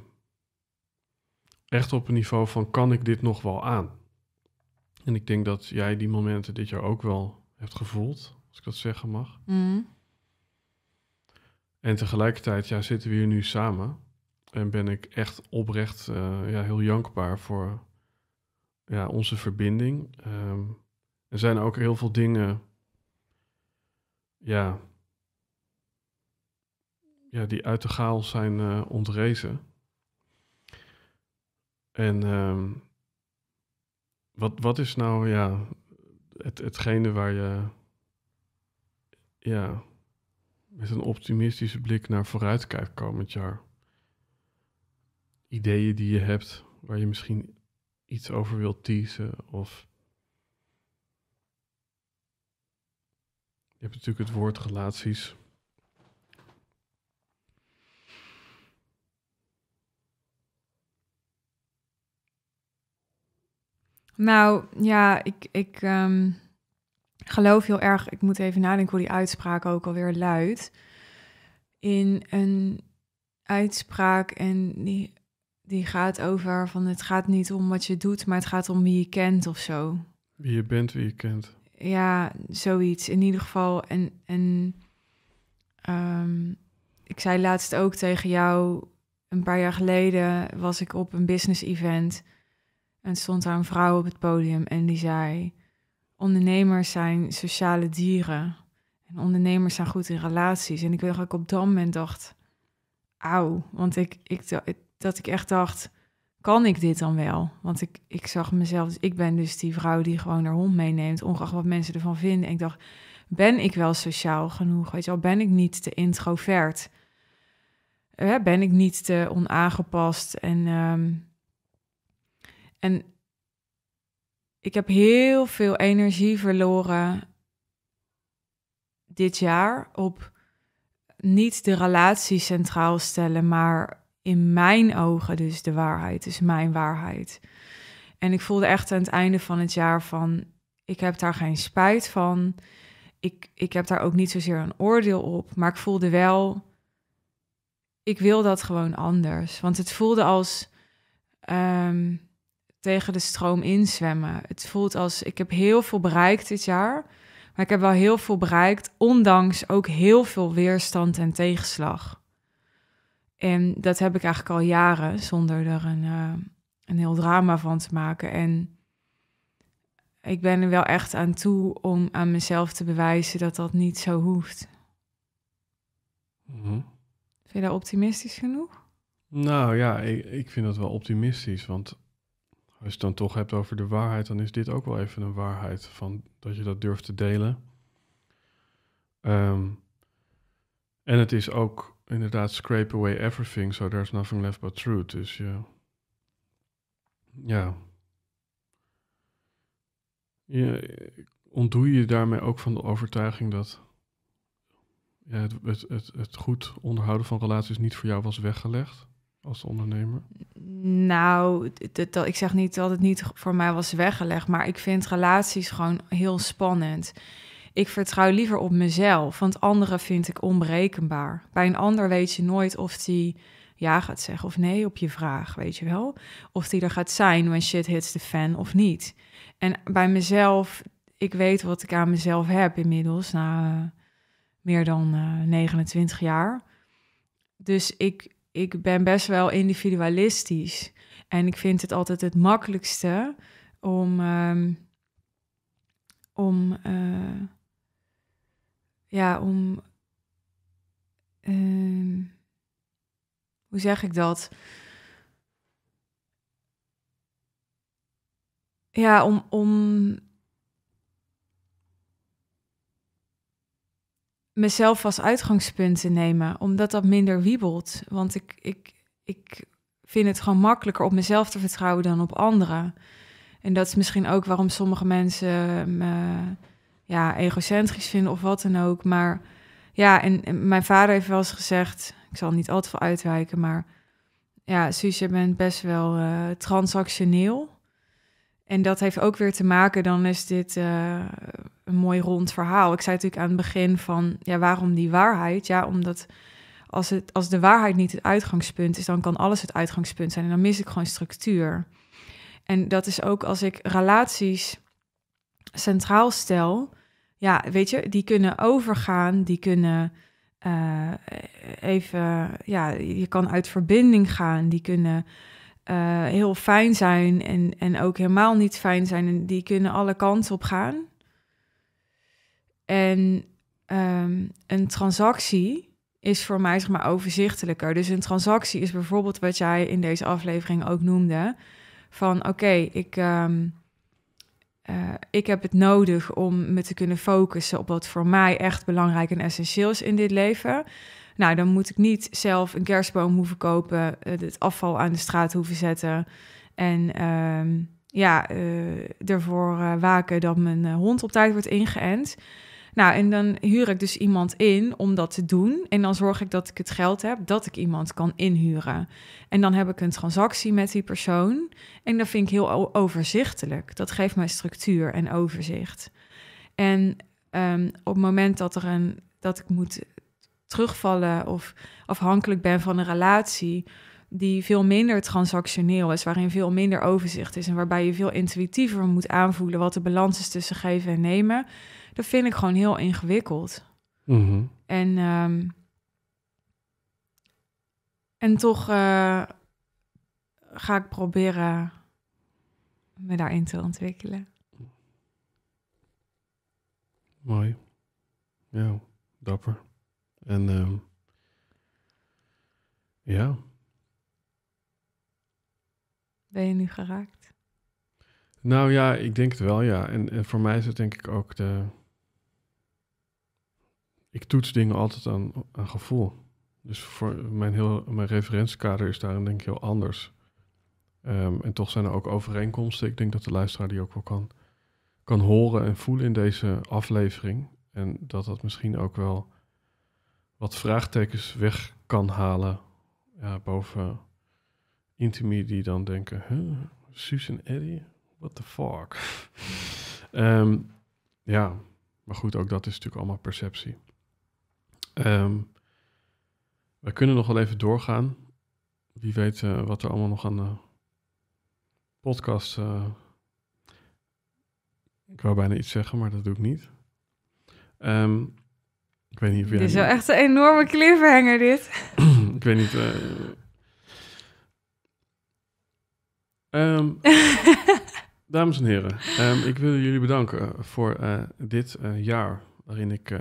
echt op een niveau van kan ik dit nog wel aan? En ik denk dat jij die momenten dit jaar ook wel hebt gevoeld, als ik dat zeggen mag. Mm. En tegelijkertijd ja, zitten we hier nu samen. En ben ik echt oprecht eh, ja, heel jankbaar voor ja, onze verbinding. Ehm, er zijn ook heel veel dingen. Ja. Ja, die uit de chaos zijn eh, ontrezen. En ehm, wat, wat is nou ja, het, hetgene waar je ja, met een optimistische blik naar vooruit kijkt komend jaar? Ideeën die je hebt, waar je misschien iets over wil teasen of... Je hebt natuurlijk het woord relaties. Nou ja, ik, ik ehm, geloof heel erg, ik moet even nadenken hoe die uitspraak ook alweer luidt. In een uitspraak en die die gaat over van het gaat niet om wat je doet, maar het gaat om wie je kent of zo. Wie je bent, wie je kent. Ja, zoiets in ieder geval. En, en ehm, ik zei laatst ook tegen jou, een paar jaar geleden was ik op een business event en stond daar een vrouw op het podium en die zei: Ondernemers zijn sociale dieren. En ondernemers zijn goed in relaties. En ik weet ook dat ik op dat moment dacht: Auw, want ik, ik, ik dat ik echt dacht, kan ik dit dan wel? Want ik, ik zag mezelf, dus ik ben dus die vrouw die gewoon haar hond meeneemt, ongeacht wat mensen ervan vinden. En ik dacht, ben ik wel sociaal genoeg? Weet je al ben ik niet te introvert? Eh, ben ik niet te onaangepast? En, ehm, en ik heb heel veel energie verloren dit jaar op niet de relatie centraal stellen, maar in mijn ogen dus de waarheid, dus mijn waarheid. En ik voelde echt aan het einde van het jaar van, ik heb daar geen spijt van. Ik, ik heb daar ook niet zozeer een oordeel op, maar ik voelde wel, ik wil dat gewoon anders. Want het voelde als ehm, tegen de stroom inzwemmen. Het voelt als, ik heb heel veel bereikt dit jaar, maar ik heb wel heel veel bereikt, ondanks ook heel veel weerstand en tegenslag. En dat heb ik eigenlijk al jaren zonder er een, eh, een heel drama van te maken. En ik ben er wel echt aan toe om aan mezelf te bewijzen dat dat niet zo hoeft. Mm Vind je daar optimistisch genoeg? Nou ja, ik, ik vind dat wel optimistisch. Want als je het dan toch hebt over de waarheid, dan is dit ook wel even een waarheid van dat je dat durft te delen. Ehm, en het is ook inderdaad scrape away everything, so there's nothing left but truth. Dus ja. Ja. ontdoe je daarmee ook van de overtuiging dat ja, het, het, het, goed onderhouden van relaties niet voor jou was weggelegd? als ondernemer? Nou, ik zeg niet dat het niet voor mij was weggelegd, maar ik vind relaties gewoon heel spannend. Ik vertrouw liever op mezelf, want anderen vind ik onberekenbaar. Bij een ander weet je nooit of die ja gaat zeggen of nee op je vraag, weet je wel. Of die er gaat zijn when shit hits the fan of niet. En bij mezelf, ik weet wat ik aan mezelf heb inmiddels na eh, meer dan 29 eh, jaar. Dus ik, ik ben best wel individualistisch. En ik vind het altijd het makkelijkste om, ehm, om eh, ja, om. Ehm, hoe zeg ik dat? Ja, om. om mezelf als uitgangspunt te nemen, omdat dat minder wiebelt. Want ik, ik, ik vind het gewoon makkelijker op mezelf te vertrouwen dan op anderen. En dat is misschien ook waarom sommige mensen me ja, egocentrisch vinden of wat dan ook. Maar ja, en, mijn vader heeft wel eens gezegd, ik zal niet altijd te veel uitwijken, maar ja, Suus, je bent best wel eh, transactioneel. En dat heeft ook weer te maken, dan is dit eh, een mooi rond verhaal. Ik zei natuurlijk aan het begin van, ja, waarom die waarheid? Ja, omdat als, het, als de waarheid niet het uitgangspunt is, dan kan alles het uitgangspunt zijn. En dan mis ik gewoon structuur. En dat is ook als ik relaties centraal stel, ja, weet je, die kunnen overgaan, die kunnen eh, even, ja, je kan uit verbinding gaan, die kunnen eh, heel fijn zijn en, en ook helemaal niet fijn zijn, en die kunnen alle kanten op gaan. En ehm, een transactie is voor mij zeg maar overzichtelijker. Dus een transactie is bijvoorbeeld wat jij in deze aflevering ook noemde. Van oké, ik, ehm, eh, ik heb het nodig om me te kunnen focussen op wat voor mij echt belangrijk en essentieel is in dit leven. Nou, dan moet ik niet zelf een kerstboom hoeven kopen, eh, het afval aan de straat hoeven zetten en ehm, ja, eh, ervoor waken dat mijn hond op tijd wordt ingeënt. Nou, en dan huur ik dus iemand in om dat te doen. En dan zorg ik dat ik het geld heb dat ik iemand kan inhuren. En dan heb ik een transactie met die persoon. En dat vind ik heel overzichtelijk. Dat geeft mij structuur en overzicht. En ehm, op het moment dat, er een, dat ik moet terugvallen of afhankelijk ben van een relatie die veel minder transactioneel is, waarin veel minder overzicht is en waarbij je veel intuïtiever moet aanvoelen wat de balans is tussen geven en nemen, dat vind ik gewoon heel ingewikkeld. Mhm. En, ehm, en toch eh, ga ik proberen me daarin te ontwikkelen. Mooi. Ja, dapper. En ehm, ja. Ben je nu geraakt? Nou ja, ik denk het wel, ja. En, en voor mij is het denk ik ook de ik toets dingen altijd aan, aan gevoel. Dus voor mijn, heel, mijn referentiekader is daarin denk ik heel anders. Ehm, en toch zijn er ook overeenkomsten. Ik denk dat de luisteraar die ook wel kan, kan horen en voelen in deze aflevering. En dat dat misschien ook wel wat vraagtekens weg kan halen ja, boven intimi die dan denken, huh, Suus en Eddie, what the fuck? [laughs] Ehm, ja, maar goed, ook dat is natuurlijk allemaal perceptie. Um, we kunnen nog wel even doorgaan. Wie weet eh, wat er allemaal nog aan de eh, podcast. Eh, ik wou bijna iets zeggen, maar dat doe ik niet. Ehm, ik weet niet Dit is wel echt een enorme cliffhanger, dit. [clears throat] ik weet niet. Ehm, [laughs] dames en heren, ik wil jullie bedanken voor dit jaar waarin ik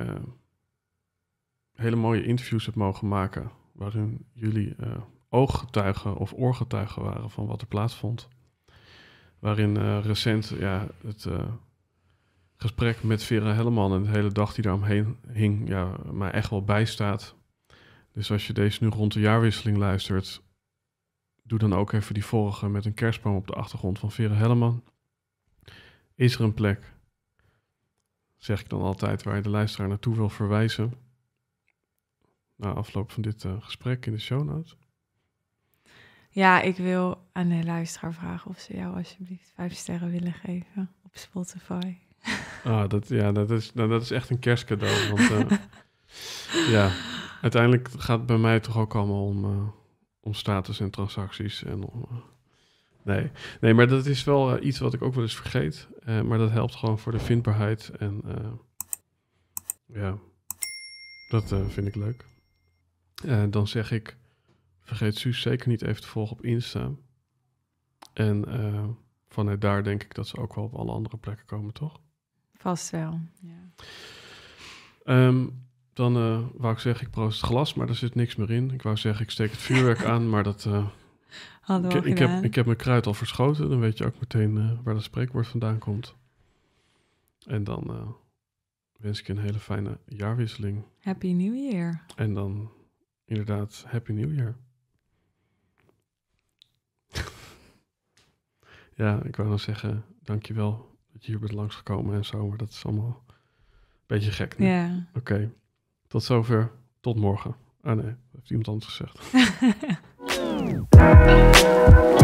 hele mooie interviews hebt mogen maken. Waarin jullie eh, ooggetuigen of oorgetuigen waren van wat er plaatsvond. Waarin eh, recent ja, het eh, gesprek met Vera Helleman en de hele dag die daaromheen hing, ja, mij echt wel bijstaat. Dus als je deze nu rond de jaarwisseling luistert, doe dan ook even die vorige met een kerstboom op de achtergrond van Vera Helleman. Is er een plek? Zeg ik dan altijd waar je de luisteraar naartoe wil verwijzen na afloop van dit eh, gesprek in de show notes? Ja, ik wil aan de luisteraar vragen of ze jou alsjeblieft vijf sterren willen geven op Spotify. [laughs] Ah, dat, ja, dat, is, nou, dat is echt een kerstcadeau. Want eh, [laughs] ja, uiteindelijk gaat het bij mij toch ook allemaal om, eh, om status en transacties. En nee. nee, maar dat is wel iets wat ik ook wel eens vergeet. maar dat helpt gewoon voor de vindbaarheid. En ja, dat vind ik leuk. Eh, dan zeg ik, vergeet Suus zeker niet even te volgen op Insta. En eh, vanuit daar denk ik dat ze ook wel op alle andere plekken komen, toch? Vast wel, ja. Ehm, dan uh, wou ik zeggen, ik proost het glas, maar er zit niks meer in. Ik wou zeggen, ik steek het vuurwerk [laughs] aan, maar dat... Uh, Hadden ik, heb, ik heb mijn kruid al verschoten, dan weet je ook meteen waar dat spreekwoord vandaan komt. En dan wens ik je een hele fijne jaarwisseling. Happy New Year. En dan inderdaad, Happy New Year. [laughs] ja, ik wou dan zeggen, dankjewel dat je hier bent langsgekomen en zo, maar dat is allemaal een beetje gek. Ja. Oké, tot zover. Tot morgen. Ah nee, heeft iemand anders gezegd. [laughs]